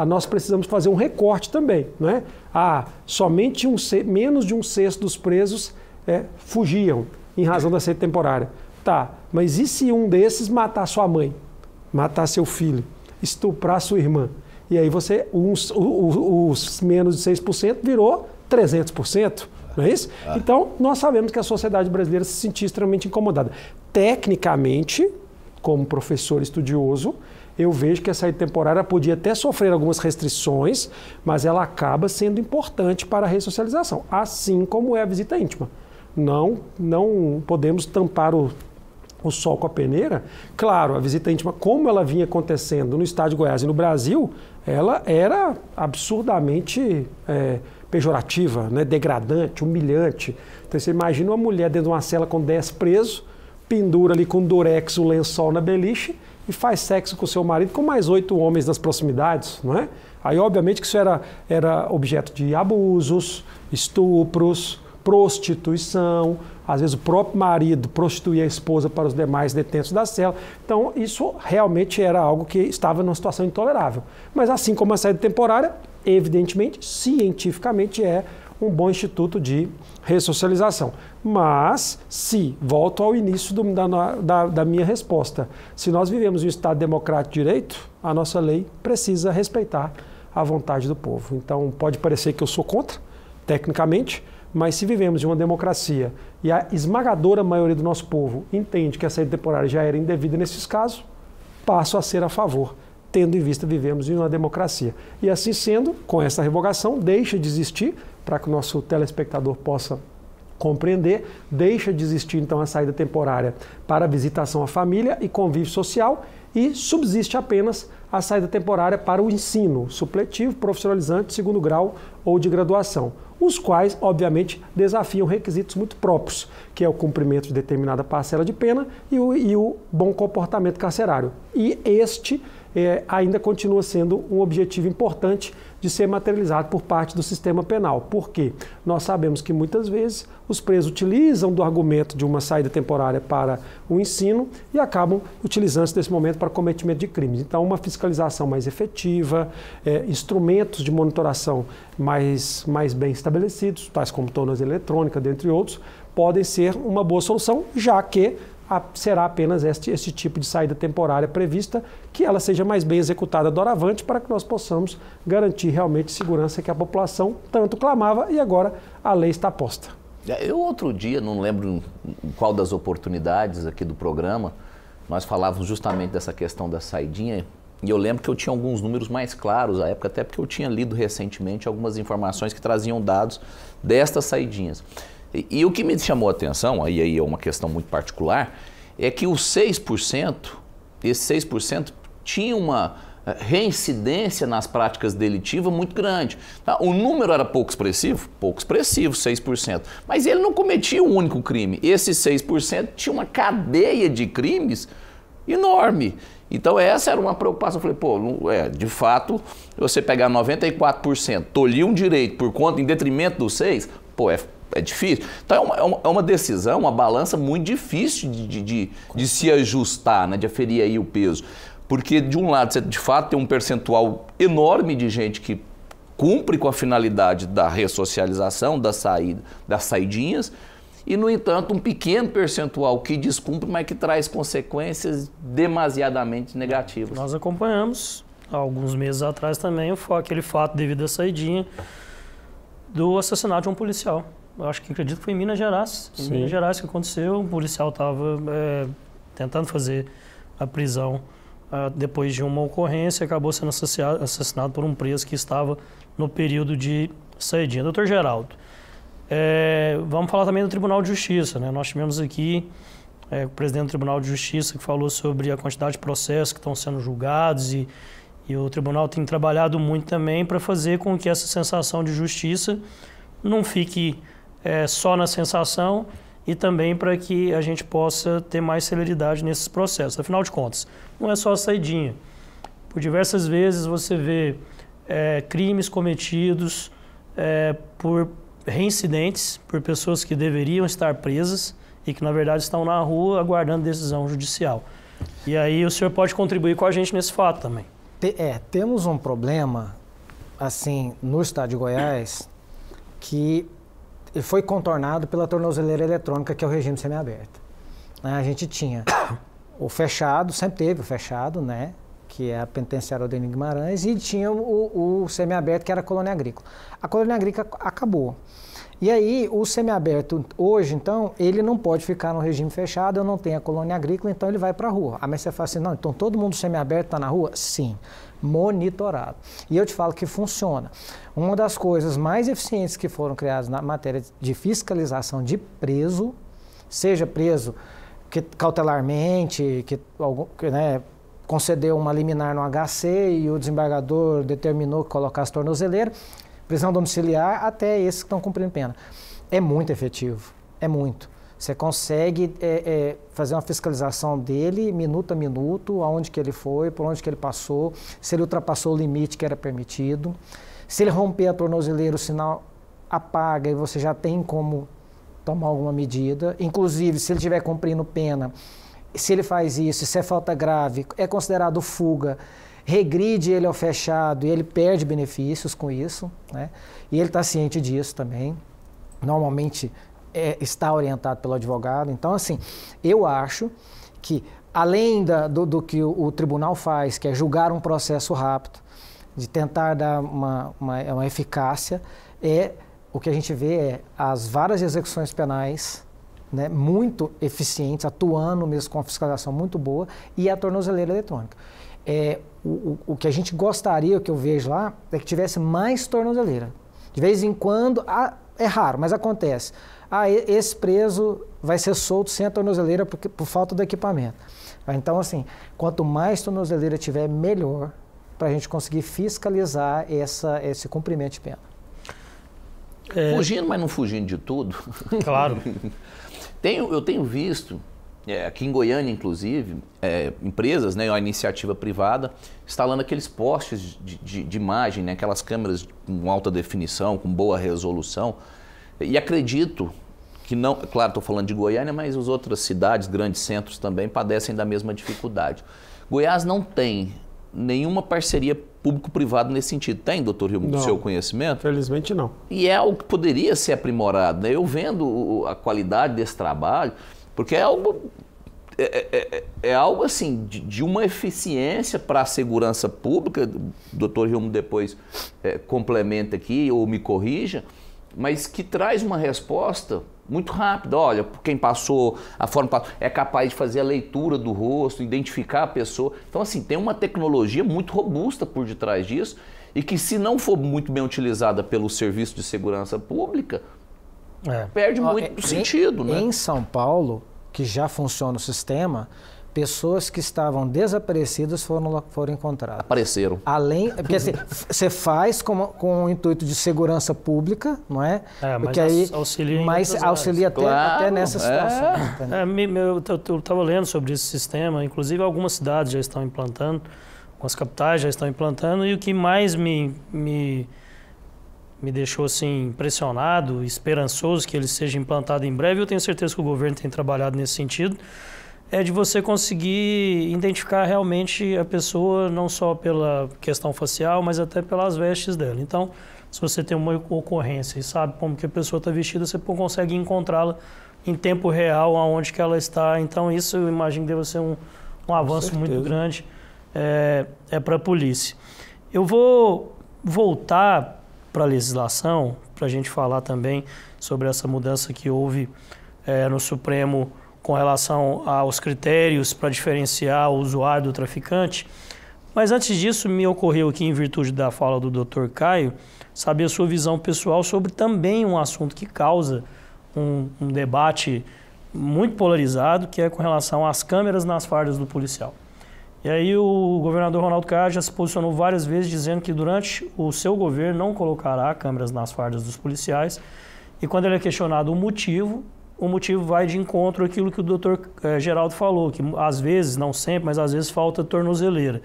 nós precisamos fazer um recorte também. Né? Ah, somente um, menos de um sexto dos presos é, fugiam em razão da sede temporária. Tá, mas e se um desses matar sua mãe, matar seu filho, estuprar sua irmã? E aí você, os, os menos de 6% virou 300%. Não é isso? Ah. Então, nós sabemos que a sociedade brasileira se sentia extremamente incomodada. Tecnicamente, como professor estudioso, eu vejo que a saída temporária podia até sofrer algumas restrições, mas ela acaba sendo importante para a ressocialização, assim como é a visita íntima. Não, não podemos tampar o, o sol com a peneira. Claro, a visita íntima, como ela vinha acontecendo no estado de Goiás e no Brasil, ela era absurdamente é, pejorativa, né? degradante, humilhante. Então você imagina uma mulher dentro de uma cela com 10 presos, pendura ali com durex o lençol na beliche e faz sexo com seu marido com mais oito homens nas proximidades, não é? Aí, obviamente, que isso era, era objeto de abusos, estupros, prostituição, às vezes o próprio marido prostituía a esposa para os demais detentos da cela. Então, isso realmente era algo que estava numa situação intolerável. Mas, assim como a saída temporária, evidentemente, cientificamente é um bom instituto de ressocialização. Mas, se, volto ao início do, da, da, da minha resposta, se nós vivemos um Estado democrático de direito, a nossa lei precisa respeitar a vontade do povo. Então, pode parecer que eu sou contra, tecnicamente, mas se vivemos em uma democracia e a esmagadora maioria do nosso povo entende que a saída temporária já era indevida nesses casos, passo a ser a favor, tendo em vista vivemos em uma democracia. E assim sendo, com essa revogação, deixa de existir para que o nosso telespectador possa compreender, deixa de existir então a saída temporária para visitação à família e convívio social e subsiste apenas a saída temporária para o ensino supletivo, profissionalizante, segundo grau ou de graduação, os quais, obviamente, desafiam requisitos muito próprios, que é o cumprimento de determinada parcela de pena e o, e o bom comportamento carcerário. E este é, ainda continua sendo um objetivo importante de ser materializado por parte do sistema penal. Por quê? Nós sabemos que muitas vezes os presos utilizam do argumento de uma saída temporária para o ensino e acabam utilizando-se desse momento para cometimento de crimes. Então, uma fiscalização mais efetiva, é, instrumentos de monitoração mais, mais bem estabelecidos, tais como tornozeleira eletrônica, dentre outros, podem ser uma boa solução, já que será apenas este, este tipo de saída temporária prevista, que ela seja mais bem executada doravante para que nós possamos garantir realmente segurança que a população tanto clamava e agora a lei está posta. É, eu outro dia, não lembro qual das oportunidades aqui do programa, nós falávamos justamente dessa questão da saidinha e eu lembro que eu tinha alguns números mais claros à época, até porque eu tinha lido recentemente algumas informações que traziam dados destas saidinhas. E, e o que me chamou a atenção, aí, aí é uma questão muito particular, é que os 6%, esse 6% tinha uma eh, reincidência nas práticas delitivas muito grande. Tá? O número era pouco expressivo? Pouco expressivo, 6%. Mas ele não cometia um único crime. Esse 6% tinha uma cadeia de crimes enorme. Então essa era uma preocupação. Eu falei, pô, é, de fato, você pegar 94%, tolhir um direito por conta, em detrimento dos 6%, pô, é é difícil. Então é, é uma, é uma decisão, uma balança muito difícil de, de, de, de se ajustar, né? de aferir aí o peso. Porque de um lado você de fato tem um percentual enorme de gente que cumpre com a finalidade da ressocialização, da saída, das saidinhas, e, no entanto, um pequeno percentual que descumpre, mas que traz consequências demasiadamente negativas. Nós acompanhamos, alguns meses atrás também, aquele fato devido à saidinha do assassinato de um policial eu acho que acredito que foi em Minas Gerais. Em Minas Gerais que aconteceu, um policial estava é, tentando fazer a prisão uh, depois de uma ocorrência, acabou sendo assassinado, por um preso que estava no período de saída, Doutor Geraldo, é, vamos falar também do Tribunal de Justiça. Né? Nós tivemos aqui é, o presidente do Tribunal de Justiça que falou sobre a quantidade de processos que estão sendo julgados e, e o tribunal tem trabalhado muito também para fazer com que essa sensação de justiça não fique é, só na sensação e também para que a gente possa ter mais celeridade nesses processos. Afinal de contas, não é só a saidinha. Por diversas vezes você vê é, crimes cometidos é, por reincidentes, por pessoas que deveriam estar presas e que, na verdade, estão na rua aguardando decisão judicial. E aí o senhor pode contribuir com a gente nesse fato também. É, temos um problema, assim, no estado de Goiás, que foi contornado pela tornozeleira eletrônica, que é o regime semiaberto. Né? A gente tinha o fechado, sempre teve o fechado, né? que é a penitenciária Odene Guimarães, e tinha o, o semiaberto, que era a colônia agrícola. A colônia agrícola acabou. E aí, o semiaberto, hoje, então, ele não pode ficar no regime fechado, eu não tenho a colônia agrícola, então ele vai para a rua. A você fala assim, não, então todo mundo semiaberto está na rua? Sim monitorado. E eu te falo que funciona. Uma das coisas mais eficientes que foram criadas na matéria de fiscalização de preso, seja preso que, cautelarmente, que, que né, concedeu uma liminar no HC e o desembargador determinou que colocasse tornozeleira, prisão domiciliar até esses que estão cumprindo pena. É muito efetivo, é muito. Você consegue é, é, fazer uma fiscalização dele minuto a minuto, aonde que ele foi, por onde que ele passou, se ele ultrapassou o limite que era permitido. Se ele romper a tornozeleira, o sinal apaga e você já tem como tomar alguma medida. Inclusive, se ele estiver cumprindo pena, se ele faz isso, se é falta grave, é considerado fuga, regride ele ao fechado e ele perde benefícios com isso, né? E ele está ciente disso também. Normalmente, é, está orientado pelo advogado. Então, assim, eu acho que, além da, do, do, que o, o, tribunal faz, que é julgar um processo rápido, de tentar dar uma, uma, uma eficácia, é o que a gente vê é as várias execuções penais né, muito eficientes, atuando mesmo com a fiscalização muito boa, e a tornozeleira eletrônica. É, o, o, que a gente gostaria, o que eu vejo lá, é que tivesse mais tornozeleira. De vez em quando, ah, é raro, mas acontece. Ah, esse preso vai ser solto sem a tornozeleira por, por falta do equipamento. Ah, então, assim, quanto mais tornozeleira tiver, melhor para a gente conseguir fiscalizar essa, esse cumprimento de pena. É... Fugindo, mas não fugindo de tudo. Claro. tenho, eu tenho visto, é, aqui em Goiânia, inclusive, é, empresas, né, a iniciativa privada, instalando aqueles postes de, de, de imagem, né, aquelas câmeras com alta definição, com boa resolução, e acredito que não, claro, estou falando de Goiânia, mas as outras cidades, grandes centros também padecem da mesma dificuldade. Goiás não tem nenhuma parceria público privada nesse sentido. Tem, doutor Rilmo, do seu conhecimento? Felizmente não. E é algo que poderia ser aprimorado. Né? Eu vendo a qualidade desse trabalho, porque é algo, é, é, é, é algo assim, de, de uma eficiência para a segurança pública, doutor Hilmo depois é, complementa aqui ou me corrija, mas que traz uma resposta muito rápida. Olha, quem passou, a forma é capaz de fazer a leitura do rosto, identificar a pessoa. Então, assim, tem uma tecnologia muito robusta por detrás disso e que, se não for muito bem utilizada pelo Serviço de Segurança Pública, é. perde Ó, muito é, sentido. Em, né? em São Paulo, que já funciona o sistema, pessoas que estavam desaparecidas foram, foram encontradas. Apareceram. Além, é porque assim, você faz com, com o intuito de segurança pública, não é? é mas porque aí auxilia, mas auxilia até, claro, até, nessa é. situação. É. eu estava lendo sobre esse sistema, inclusive algumas cidades já estão implantando, algumas capitais já estão implantando, e o que mais me, me, me deixou assim, impressionado, esperançoso que ele seja implantado em breve, eu tenho certeza que o governo tem trabalhado nesse sentido, é de você conseguir identificar realmente a pessoa, não só pela questão facial, mas até pelas vestes dela. Então, se você tem uma ocorrência e sabe como que a pessoa está vestida, você consegue encontrá-la em tempo real, aonde que ela está. Então, isso eu imagino que deve ser um, um avanço muito grande é, é para a polícia. Eu vou voltar para a legislação, para a gente falar também sobre essa mudança que houve é, no Supremo com relação aos critérios para diferenciar o usuário do traficante. Mas antes disso, me ocorreu aqui, em virtude da fala do Dr. Caio, saber a sua visão pessoal sobre também um assunto que causa um, um debate muito polarizado, que é com relação às câmeras nas fardas do policial. E aí o governador Ronaldo Caio já se posicionou várias vezes dizendo que durante o seu governo não colocará câmeras nas fardas dos policiais. E quando ele é questionado o motivo, o motivo vai de encontro àquilo que o doutor eh, Geraldo falou, que às vezes, não sempre, mas às vezes falta tornozeleira.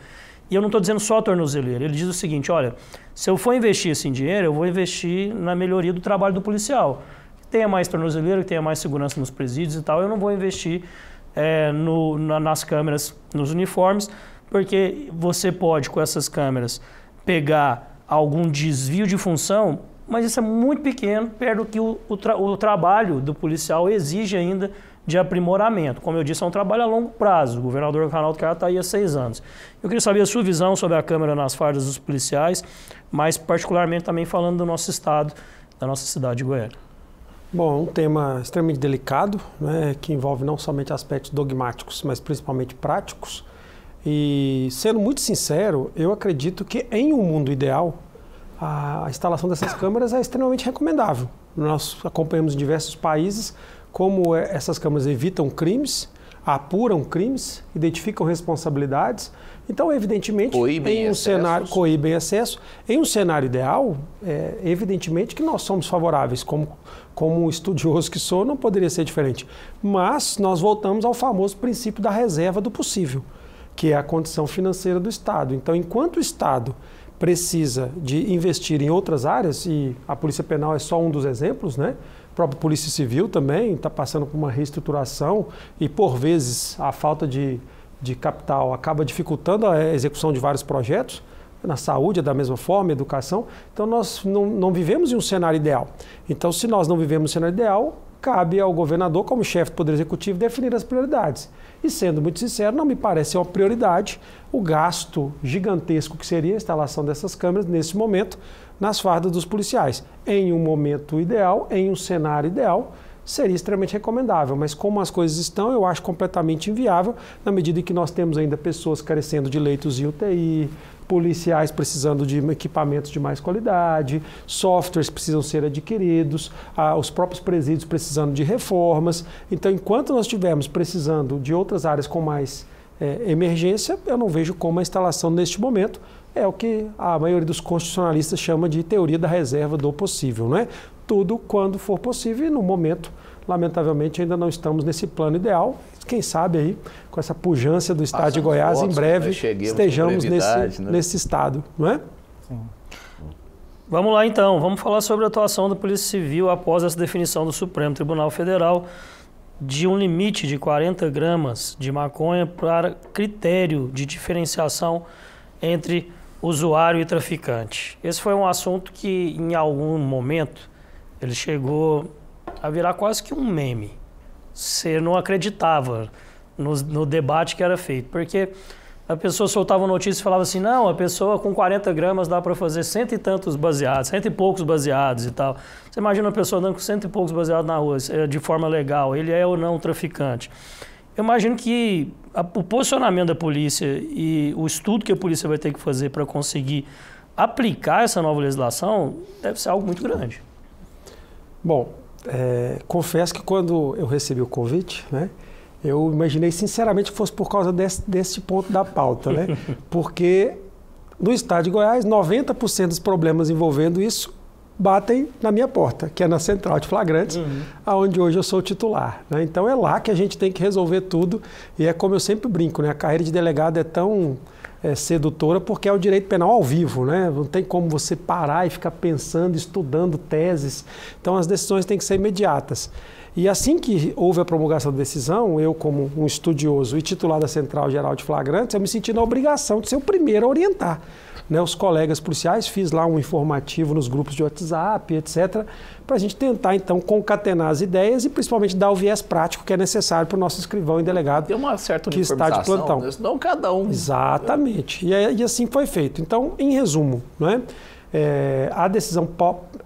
E eu não estou dizendo só tornozeleira. Ele diz o seguinte: olha, se eu for investir esse dinheiro, eu vou investir na melhoria do trabalho do policial. Que tenha mais tornozeleira, que tenha mais segurança nos presídios e tal. Eu não vou investir é, no, na, nas câmeras, nos uniformes, porque você pode, com essas câmeras, pegar algum desvio de função mas isso é muito pequeno perto do que o, o, tra o trabalho do policial exige ainda de aprimoramento. Como eu disse, é um trabalho a longo prazo. O governador Ronaldo Carvalho está aí há seis anos. Eu queria saber a sua visão sobre a câmera nas fardas dos policiais, mas particularmente também falando do nosso estado, da nossa cidade de Goiânia. Bom, é um tema extremamente delicado, né, que envolve não somente aspectos dogmáticos, mas principalmente práticos. E, sendo muito sincero, eu acredito que em um mundo ideal, a, instalação dessas câmaras é extremamente recomendável. Nós acompanhamos diversos países como é, essas câmaras evitam crimes, apuram crimes, identificam responsabilidades. Então, evidentemente, coíbem em um excessos. cenário coíbem acesso, Em um cenário ideal, é, evidentemente que nós somos favoráveis, como como estudioso que sou, não poderia ser diferente. Mas nós voltamos ao famoso princípio da reserva do possível, que é a condição financeira do Estado. Então, enquanto o Estado precisa de investir em outras áreas, e a Polícia Penal é só um dos exemplos, né? A própria Polícia Civil também está passando por uma reestruturação e, por vezes, a falta de, de capital acaba dificultando a execução de vários projetos. Na saúde é da mesma forma, educação. Então, nós não, não vivemos em um cenário ideal. Então, se nós não vivemos em um cenário ideal, cabe ao governador, como chefe do Poder Executivo, definir as prioridades. E, sendo muito sincero, não me parece uma prioridade o gasto gigantesco que seria a instalação dessas câmeras nesse momento nas fardas dos policiais. Em um momento ideal, em um cenário ideal, seria extremamente recomendável, mas como as coisas estão, eu acho completamente inviável, na medida em que nós temos ainda pessoas carecendo de leitos de UTI, policiais precisando de equipamentos de mais qualidade, softwares precisam ser adquiridos, os próprios presídios precisando de reformas. Então, enquanto nós estivermos precisando de outras áreas com mais é, emergência, eu não vejo como a instalação neste momento é o que a maioria dos constitucionalistas chama de teoria da reserva do possível, não é? tudo quando for possível e no momento, lamentavelmente, ainda não estamos nesse plano ideal. Quem sabe aí, com essa pujança do estado Passamos de Goiás, votos, em breve né? estejamos nesse, né? nesse estado, não é? Sim. Vamos lá então, vamos falar sobre a atuação da Polícia Civil após essa definição do Supremo Tribunal Federal de um limite de 40 gramas de maconha para critério de diferenciação entre usuário e traficante. Esse foi um assunto que, em algum momento, ele chegou a virar quase que um meme. Você não acreditava no, no debate que era feito, porque a pessoa soltava notícia e falava assim: não, a pessoa com 40 gramas dá para fazer cento e tantos baseados, cento e poucos baseados e tal. Você imagina uma pessoa andando com cento e poucos baseados na rua, é, de forma legal, ele é ou não traficante. Eu imagino que a, o posicionamento da polícia e o estudo que a polícia vai ter que fazer para conseguir aplicar essa nova legislação deve ser algo muito grande. Bom, é, confesso que quando eu recebi o convite, né, eu imaginei sinceramente que fosse por causa desse, desse ponto da pauta, né? Porque no estado de Goiás, 90% dos problemas envolvendo isso batem na minha porta, que é na Central de Flagrantes, uhum. aonde hoje eu sou titular. Né? Então é lá que a gente tem que resolver tudo e é como eu sempre brinco, né? A carreira de delegado é tão é, sedutora, porque é o direito penal ao vivo, né? Não tem como você parar e ficar pensando, estudando teses. Então as decisões têm que ser imediatas. E assim que houve a promulgação da decisão, eu, como um estudioso e titular da Central Geral de Flagrantes, eu me senti na obrigação de ser o primeiro a orientar né, os colegas policiais, fiz lá um informativo nos grupos de WhatsApp, etc., para a gente tentar, então, concatenar as ideias e principalmente dar o viés prático que é necessário para o nosso escrivão e delegado uma certa que está de plantão. Né? Senão cada um. Né? Exatamente. E, e assim foi feito. Então, em resumo, não é? É, a decisão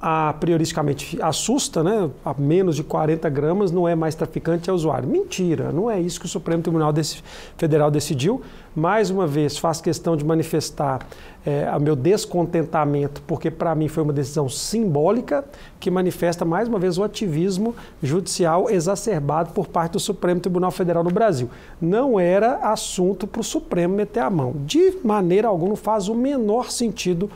a prioristicamente assusta, né? a menos de 40 gramas não é mais traficante, é usuário. Mentira, não é isso que o Supremo Tribunal Federal decidiu. Mais uma vez, faço questão de manifestar é, o meu descontentamento, porque para mim foi uma decisão simbólica que manifesta mais uma vez o ativismo judicial exacerbado por parte do Supremo Tribunal Federal no Brasil. Não era assunto para o Supremo meter a mão. De maneira alguma, faz o menor sentido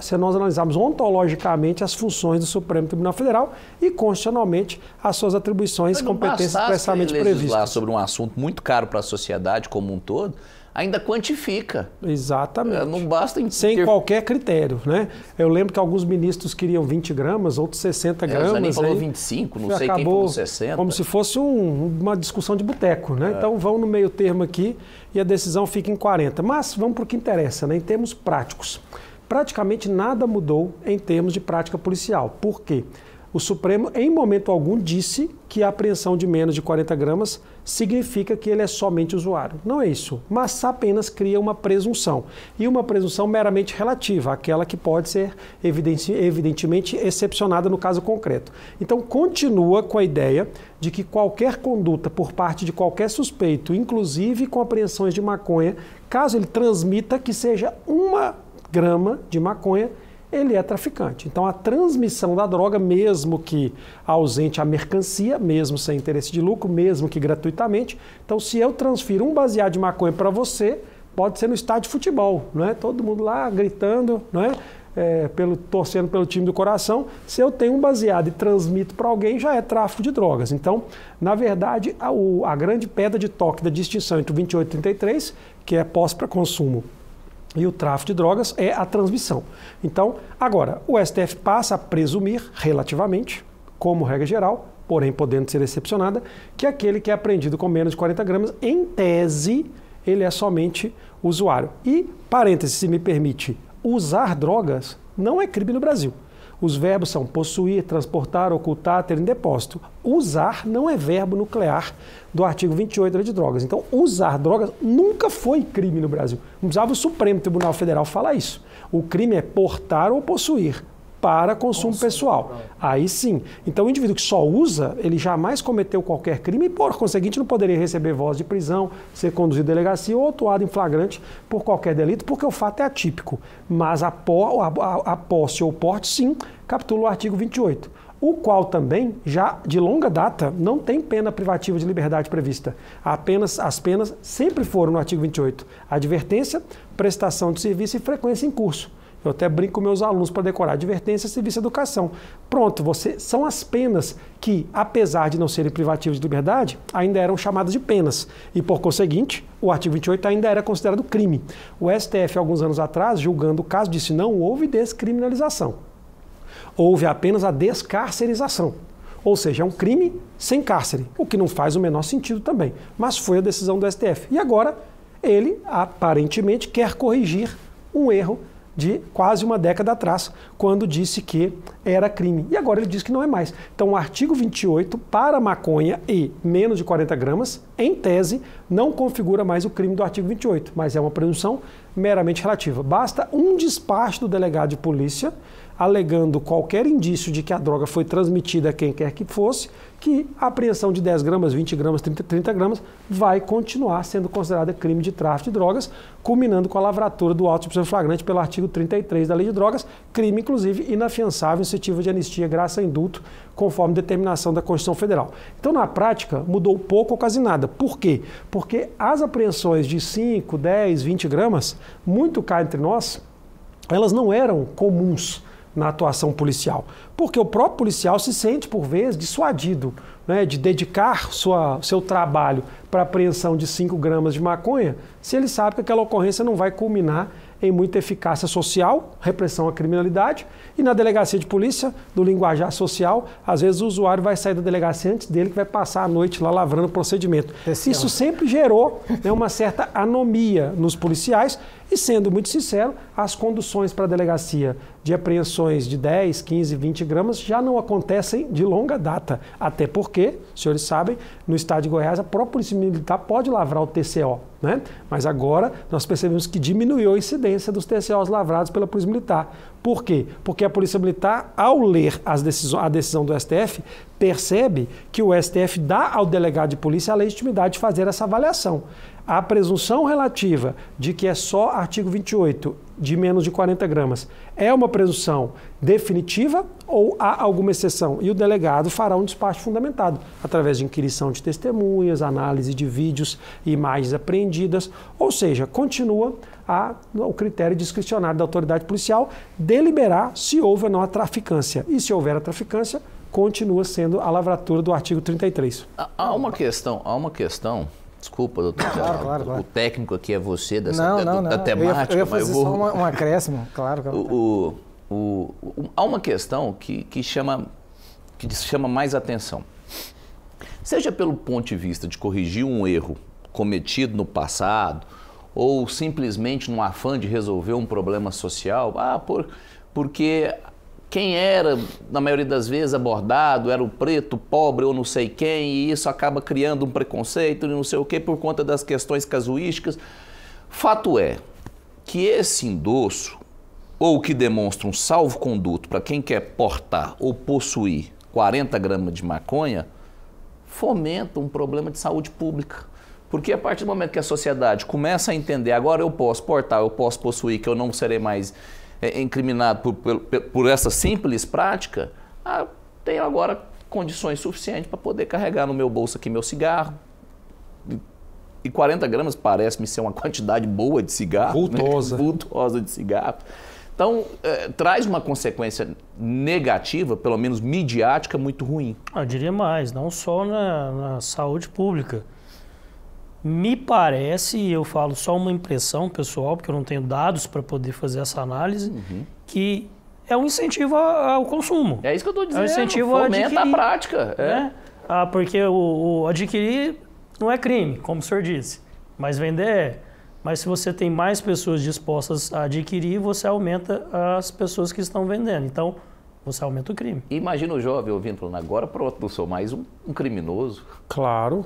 se nós analisarmos ontologicamente as funções do Supremo Tribunal Federal e constitucionalmente as suas atribuições e competências expressamente previstas. sobre um assunto muito caro para a sociedade como um todo, ainda quantifica. Exatamente. É, não basta... Inter... Sem qualquer critério, né? Eu lembro que alguns ministros queriam 20 gramas, outros 60 gramas. É, o falou aí, 25, não sei quem falou 60. Como se fosse um, uma discussão de boteco, né? É. Então vão no meio termo aqui e a decisão fica em 40. Mas vamos para o que interessa, né? Em termos práticos praticamente nada mudou em termos de prática policial. Por quê? O Supremo, em momento algum, disse que a apreensão de menos de 40 gramas significa que ele é somente usuário. Não é isso, mas apenas cria uma presunção. E uma presunção meramente relativa, aquela que pode ser evidentemente excepcionada no caso concreto. Então, continua com a ideia de que qualquer conduta por parte de qualquer suspeito, inclusive com apreensões de maconha, caso ele transmita que seja uma grama de maconha, ele é traficante. Então a transmissão da droga, mesmo que ausente a mercancia, mesmo sem interesse de lucro, mesmo que gratuitamente, então se eu transfiro um baseado de maconha para você, pode ser no estádio de futebol, não é? Todo mundo lá gritando, não é? é? pelo, torcendo pelo time do coração, se eu tenho um baseado e transmito para alguém, já é tráfico de drogas. Então, na verdade, a, a grande pedra de toque da distinção entre o 28 e 33, que é pós para consumo e o tráfico de drogas é a transmissão. Então, agora, o STF passa a presumir, relativamente, como regra geral, porém podendo ser excepcionada, que aquele que é apreendido com menos de 40 gramas, em tese, ele é somente usuário. E, parênteses, se me permite, usar drogas não é crime no Brasil. Os verbos são possuir, transportar, ocultar, ter em depósito. Usar não é verbo nuclear do artigo 28 da lei de drogas. Então, usar drogas nunca foi crime no Brasil. Não precisava o Supremo Tribunal Federal falar isso. O crime é portar ou possuir para consumo, consumo pessoal. Aí sim. Então, o indivíduo que só usa, ele jamais cometeu qualquer crime e, por conseguinte, não poderia receber voz de prisão, ser conduzido à delegacia ou atuado em flagrante por qualquer delito, porque o fato é atípico. Mas a, a, a, a posse ou porte, sim, capitula o artigo 28 o qual também, já de longa data, não tem pena privativa de liberdade prevista. Apenas as penas sempre foram no artigo 28: advertência, prestação de serviço e frequência em curso. Eu até brinco com meus alunos para decorar advertência, serviço e educação. Pronto, você são as penas que, apesar de não serem privativas de liberdade, ainda eram chamadas de penas. E, por conseguinte, o artigo 28 ainda era considerado crime. O STF, alguns anos atrás, julgando o caso, disse não houve descriminalização. Houve apenas a descarcerização. Ou seja, é um crime sem cárcere, o que não faz o menor sentido também. Mas foi a decisão do STF. E agora, ele aparentemente quer corrigir um erro de quase uma década atrás, quando disse que era crime. E agora ele diz que não é mais. Então, o artigo 28 para maconha e menos de 40 gramas, em tese, não configura mais o crime do artigo 28, mas é uma presunção meramente relativa. Basta um despacho do delegado de polícia alegando qualquer indício de que a droga foi transmitida a quem quer que fosse, que a apreensão de 10 gramas, 20 gramas, 30, 30 gramas vai continuar sendo considerada crime de tráfico de drogas, culminando com a lavratura do auto de flagrante pelo artigo 33 da Lei de Drogas, crime inclusive inafiançável, incentivo de anistia, graça a indulto, conforme determinação da Constituição Federal. Então, na prática, mudou pouco ou quase nada. Por quê? Porque as apreensões de 5, 10, 20 gramas, muito cá entre nós, elas não eram comuns na atuação policial. Porque o próprio policial se sente, por vezes, dissuadido né, de dedicar sua, seu trabalho para apreensão de 5 gramas de maconha, se ele sabe que aquela ocorrência não vai culminar em muita eficácia social, repressão à criminalidade, e na delegacia de polícia, do linguajar social, às vezes o usuário vai sair da delegacia antes dele, que vai passar a noite lá lavrando o procedimento. Esse Isso é. sempre gerou né, uma certa anomia nos policiais, e sendo muito sincero, as conduções para a delegacia de apreensões de 10, 15, 20 gramas já não acontecem de longa data. Até porque, senhores sabem, no estado de Goiás, a própria Polícia Militar pode lavrar o TCO, né? Mas agora nós percebemos que diminuiu a incidência dos TCOs lavrados pela Polícia Militar. Por quê? Porque a Polícia Militar, ao ler a decisão do STF, percebe que o STF dá ao delegado de polícia a legitimidade de fazer essa avaliação a presunção relativa de que é só artigo 28 de menos de 40 gramas é uma presunção definitiva ou há alguma exceção? E o delegado fará um despacho fundamentado, através de inquirição de testemunhas, análise de vídeos e imagens apreendidas, ou seja, continua a, o critério discricionário da autoridade policial deliberar se houve ou não a traficância. E se houver a traficância, continua sendo a lavratura do artigo 33. Há uma questão, há uma questão Desculpa, doutor. Claro, claro, claro. O técnico aqui é você dessa, não, não, da, não. da temática. Eu ia, eu ia fazer eu vou... só um acréscimo, claro. claro. O, o, o, há uma questão que, que, chama, que chama mais atenção. Seja pelo ponto de vista de corrigir um erro cometido no passado, ou simplesmente num afã de resolver um problema social, ah, por, porque quem era, na maioria das vezes, abordado era o preto, pobre ou não sei quem, e isso acaba criando um preconceito e não sei o quê por conta das questões casuísticas. Fato é que esse endosso, ou que demonstra um salvo-conduto para quem quer portar ou possuir 40 gramas de maconha, fomenta um problema de saúde pública. Porque a partir do momento que a sociedade começa a entender, agora eu posso portar, eu posso possuir, que eu não serei mais é, é incriminado por, por, por essa simples prática, ah, tenho agora condições suficientes para poder carregar no meu bolso aqui meu cigarro. E 40 gramas parece-me ser uma quantidade boa de cigarro. Né? Vultosa. Né? Vultosa de cigarro. Então, é, traz uma consequência negativa, pelo menos midiática, muito ruim. Ah, eu diria mais, não só na, na saúde pública. Me parece, e eu falo só uma impressão pessoal, porque eu não tenho dados para poder fazer essa análise, uhum. que é um incentivo ao consumo. É isso que eu estou dizendo. É um incentivo Fomenta a, adquirir, a prática. É. Né? Ah, porque o, o, adquirir não é crime, como o senhor disse, mas vender é. Mas se você tem mais pessoas dispostas a adquirir, você aumenta as pessoas que estão vendendo. Então, você aumenta o crime. Imagina o jovem ouvindo falando agora, pronto, não sou mais um, um criminoso. Claro.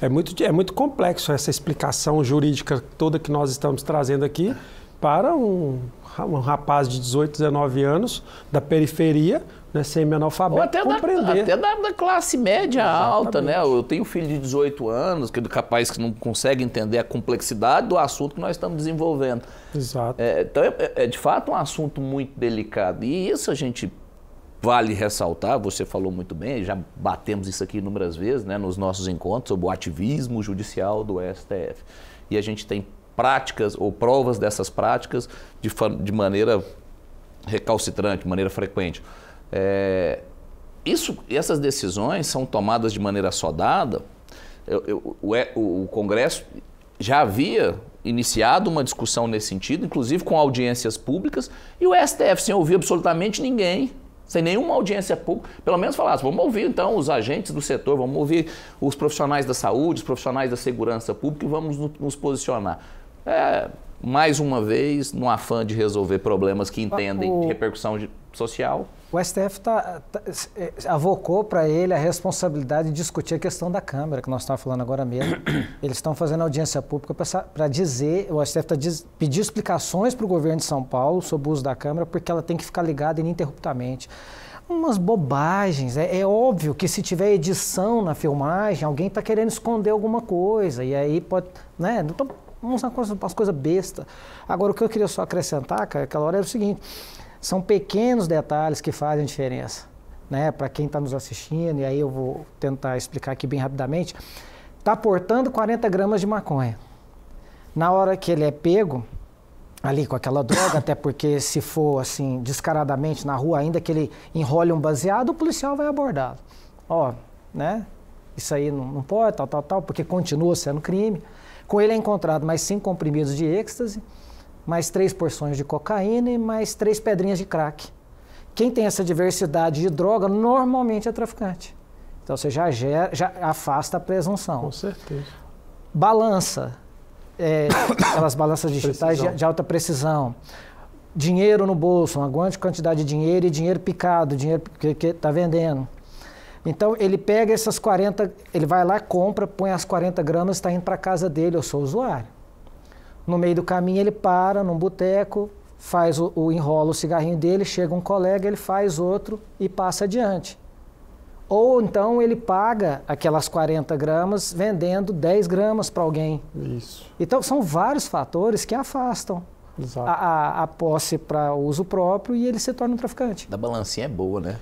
É muito, é muito complexo essa explicação jurídica toda que nós estamos trazendo aqui para um, um rapaz de 18, 19 anos da periferia, né, semi-analfabeto, até compreender. Da, até da, classe média Exatamente. alta, né? Eu tenho um filho de 18 anos, que é capaz que não consegue entender a complexidade do assunto que nós estamos desenvolvendo. Exato. É, então, é, é, é de fato um assunto muito delicado. E isso a gente Vale ressaltar, você falou muito bem, já batemos isso aqui inúmeras vezes né, nos nossos encontros sobre o ativismo judicial do STF. E a gente tem práticas ou provas dessas práticas de, de maneira recalcitrante, de maneira frequente. É, isso, essas decisões são tomadas de maneira assodada. Eu, eu, o, é, o Congresso já havia iniciado uma discussão nesse sentido, inclusive com audiências públicas, e o STF sem ouvir absolutamente ninguém sem nenhuma audiência pública, pelo menos falasse, vamos ouvir então os agentes do setor, vamos ouvir os profissionais da saúde, os profissionais da segurança pública e vamos nos posicionar. É, mais uma vez, no afã de resolver problemas que entendem o, de repercussão de, social. O STF tá, tá é, avocou para ele a responsabilidade de discutir a questão da Câmara, que nós estamos falando agora mesmo. Eles estão fazendo audiência pública para dizer, o STF está pedir explicações para o governo de São Paulo sobre o uso da Câmara, porque ela tem que ficar ligada ininterruptamente umas bobagens. É, é, óbvio que se tiver edição na filmagem, alguém está querendo esconder alguma coisa. E aí pode. Né? Então, umas coisas, umas coisas bestas. Agora, o que eu queria só acrescentar, cara, aquela hora era o seguinte: são pequenos detalhes que fazem diferença, né? Para quem está nos assistindo, e aí eu vou tentar explicar aqui bem rapidamente. Está portando 40 gramas de maconha. Na hora que ele é pego, ali com aquela droga, até porque se for assim, descaradamente na rua, ainda que ele enrole um baseado, o policial vai abordá-lo. Ó, né? Isso aí não, não pode, tal, tal, tal, porque continua sendo crime. Com ele é encontrado mais cinco comprimidos de êxtase, mais três porções de cocaína e mais três pedrinhas de crack. Quem tem essa diversidade de droga normalmente é traficante. Então você já, gera, já afasta a presunção. Com certeza. Balança, é, aquelas balanças digitais de, de, alta precisão. Dinheiro no bolso, uma grande quantidade de dinheiro e dinheiro picado, dinheiro que está vendendo. Então ele pega essas 40, ele vai lá, compra, põe as 40 gramas, está indo para casa dele, eu sou usuário. No meio do caminho ele para num boteco, faz o, o enrola o cigarrinho dele, chega um colega, ele faz outro e passa adiante. Ou então ele paga aquelas 40 gramas vendendo 10 gramas para alguém. Isso. Então são vários fatores que afastam a, a, a, posse para uso próprio e ele se torna um traficante. Da balancinha é boa, né?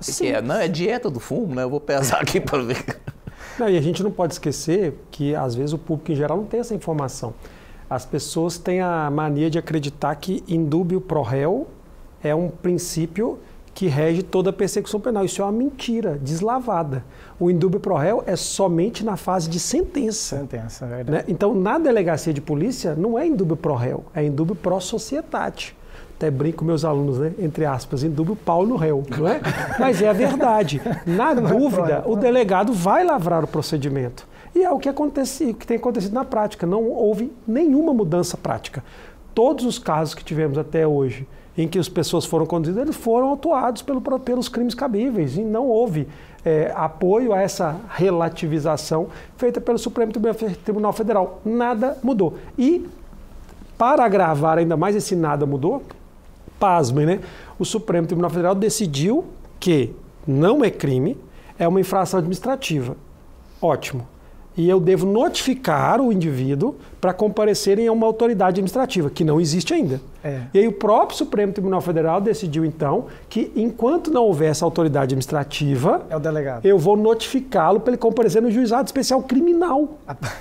Sim, que é? Não, é dieta do fumo, né? Eu vou pesar aqui para ver. Não, e a gente não pode esquecer que, às vezes, o público em geral não tem essa informação. As pessoas têm a mania de acreditar que indúbio pro réu é um princípio que rege toda a persecução penal. Isso é uma mentira deslavada. O indúbio pro réu é somente na fase de sentença. Sentença, é né? verdade. Né? Então, na delegacia de polícia, não é indúbio pro réu, é indúbio pro societate até brinco com meus alunos, né? entre aspas, em dúvida, pau no réu, não é? Mas é a verdade. Na é dúvida, o delegado vai lavrar o procedimento. E é o que, acontece, o que tem acontecido na prática. Não houve nenhuma mudança prática. Todos os casos que tivemos até hoje em que as pessoas foram conduzidas, eles foram atuados pelo, pelos crimes cabíveis. E não houve é, apoio a essa relativização feita pelo Supremo Tribunal Federal. Nada mudou. E, para agravar ainda mais esse nada mudou, pasmem, né? O Supremo Tribunal Federal decidiu que não é crime, é uma infração administrativa. Ótimo. E eu devo notificar o indivíduo para comparecerem a uma autoridade administrativa, que não existe ainda. É. E aí o próprio Supremo Tribunal Federal decidiu, então, que enquanto não houver essa autoridade administrativa, é o delegado. eu vou notificá-lo para ele comparecer no juizado especial criminal. Ah, tá.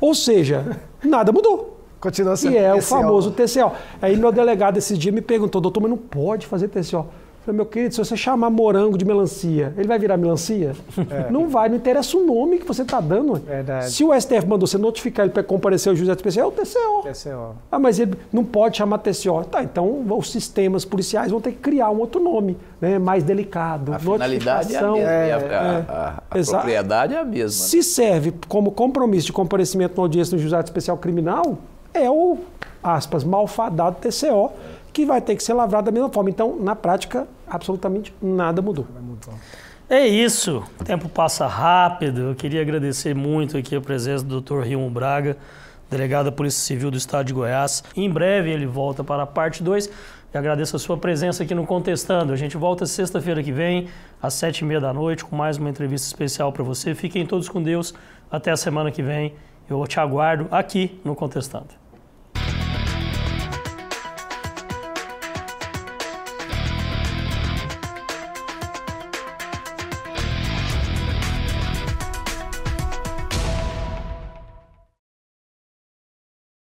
Ou seja, nada mudou. Continua sendo. E é TCO. o famoso né? TCO. Aí meu delegado esse dia me perguntou, doutor, mas não pode fazer TCO. falei, meu querido, se você chamar morango de melancia, ele vai virar melancia? É. Não vai, não interessa o nome que você está dando. Verdade. Se o STF mandou você notificar ele para comparecer ao juiz especial, é o TCO. TCO. Ah, mas ele não pode chamar TCO. Tá, então os sistemas policiais vão ter que criar um outro nome, né? mais delicado. A finalidade é a mesma, é, é, é, a, a, a, a propriedade é a mesma. Se né? serve como compromisso de comparecimento na audiência no juizado especial criminal, é o, aspas, malfadado TCO, que vai ter que ser lavrado da mesma forma. Então, na prática, absolutamente nada mudou. É isso. O tempo passa rápido. Eu queria agradecer muito aqui a presença do Dr. Rio Braga, delegado da Polícia Civil do Estado de Goiás. Em breve ele volta para a parte 2. E agradeço a sua presença aqui no Contestando. A gente volta sexta-feira que vem, às sete e meia da noite, com mais uma entrevista especial para você. Fiquem todos com Deus. Até a semana que vem. Eu te aguardo aqui no Contestando.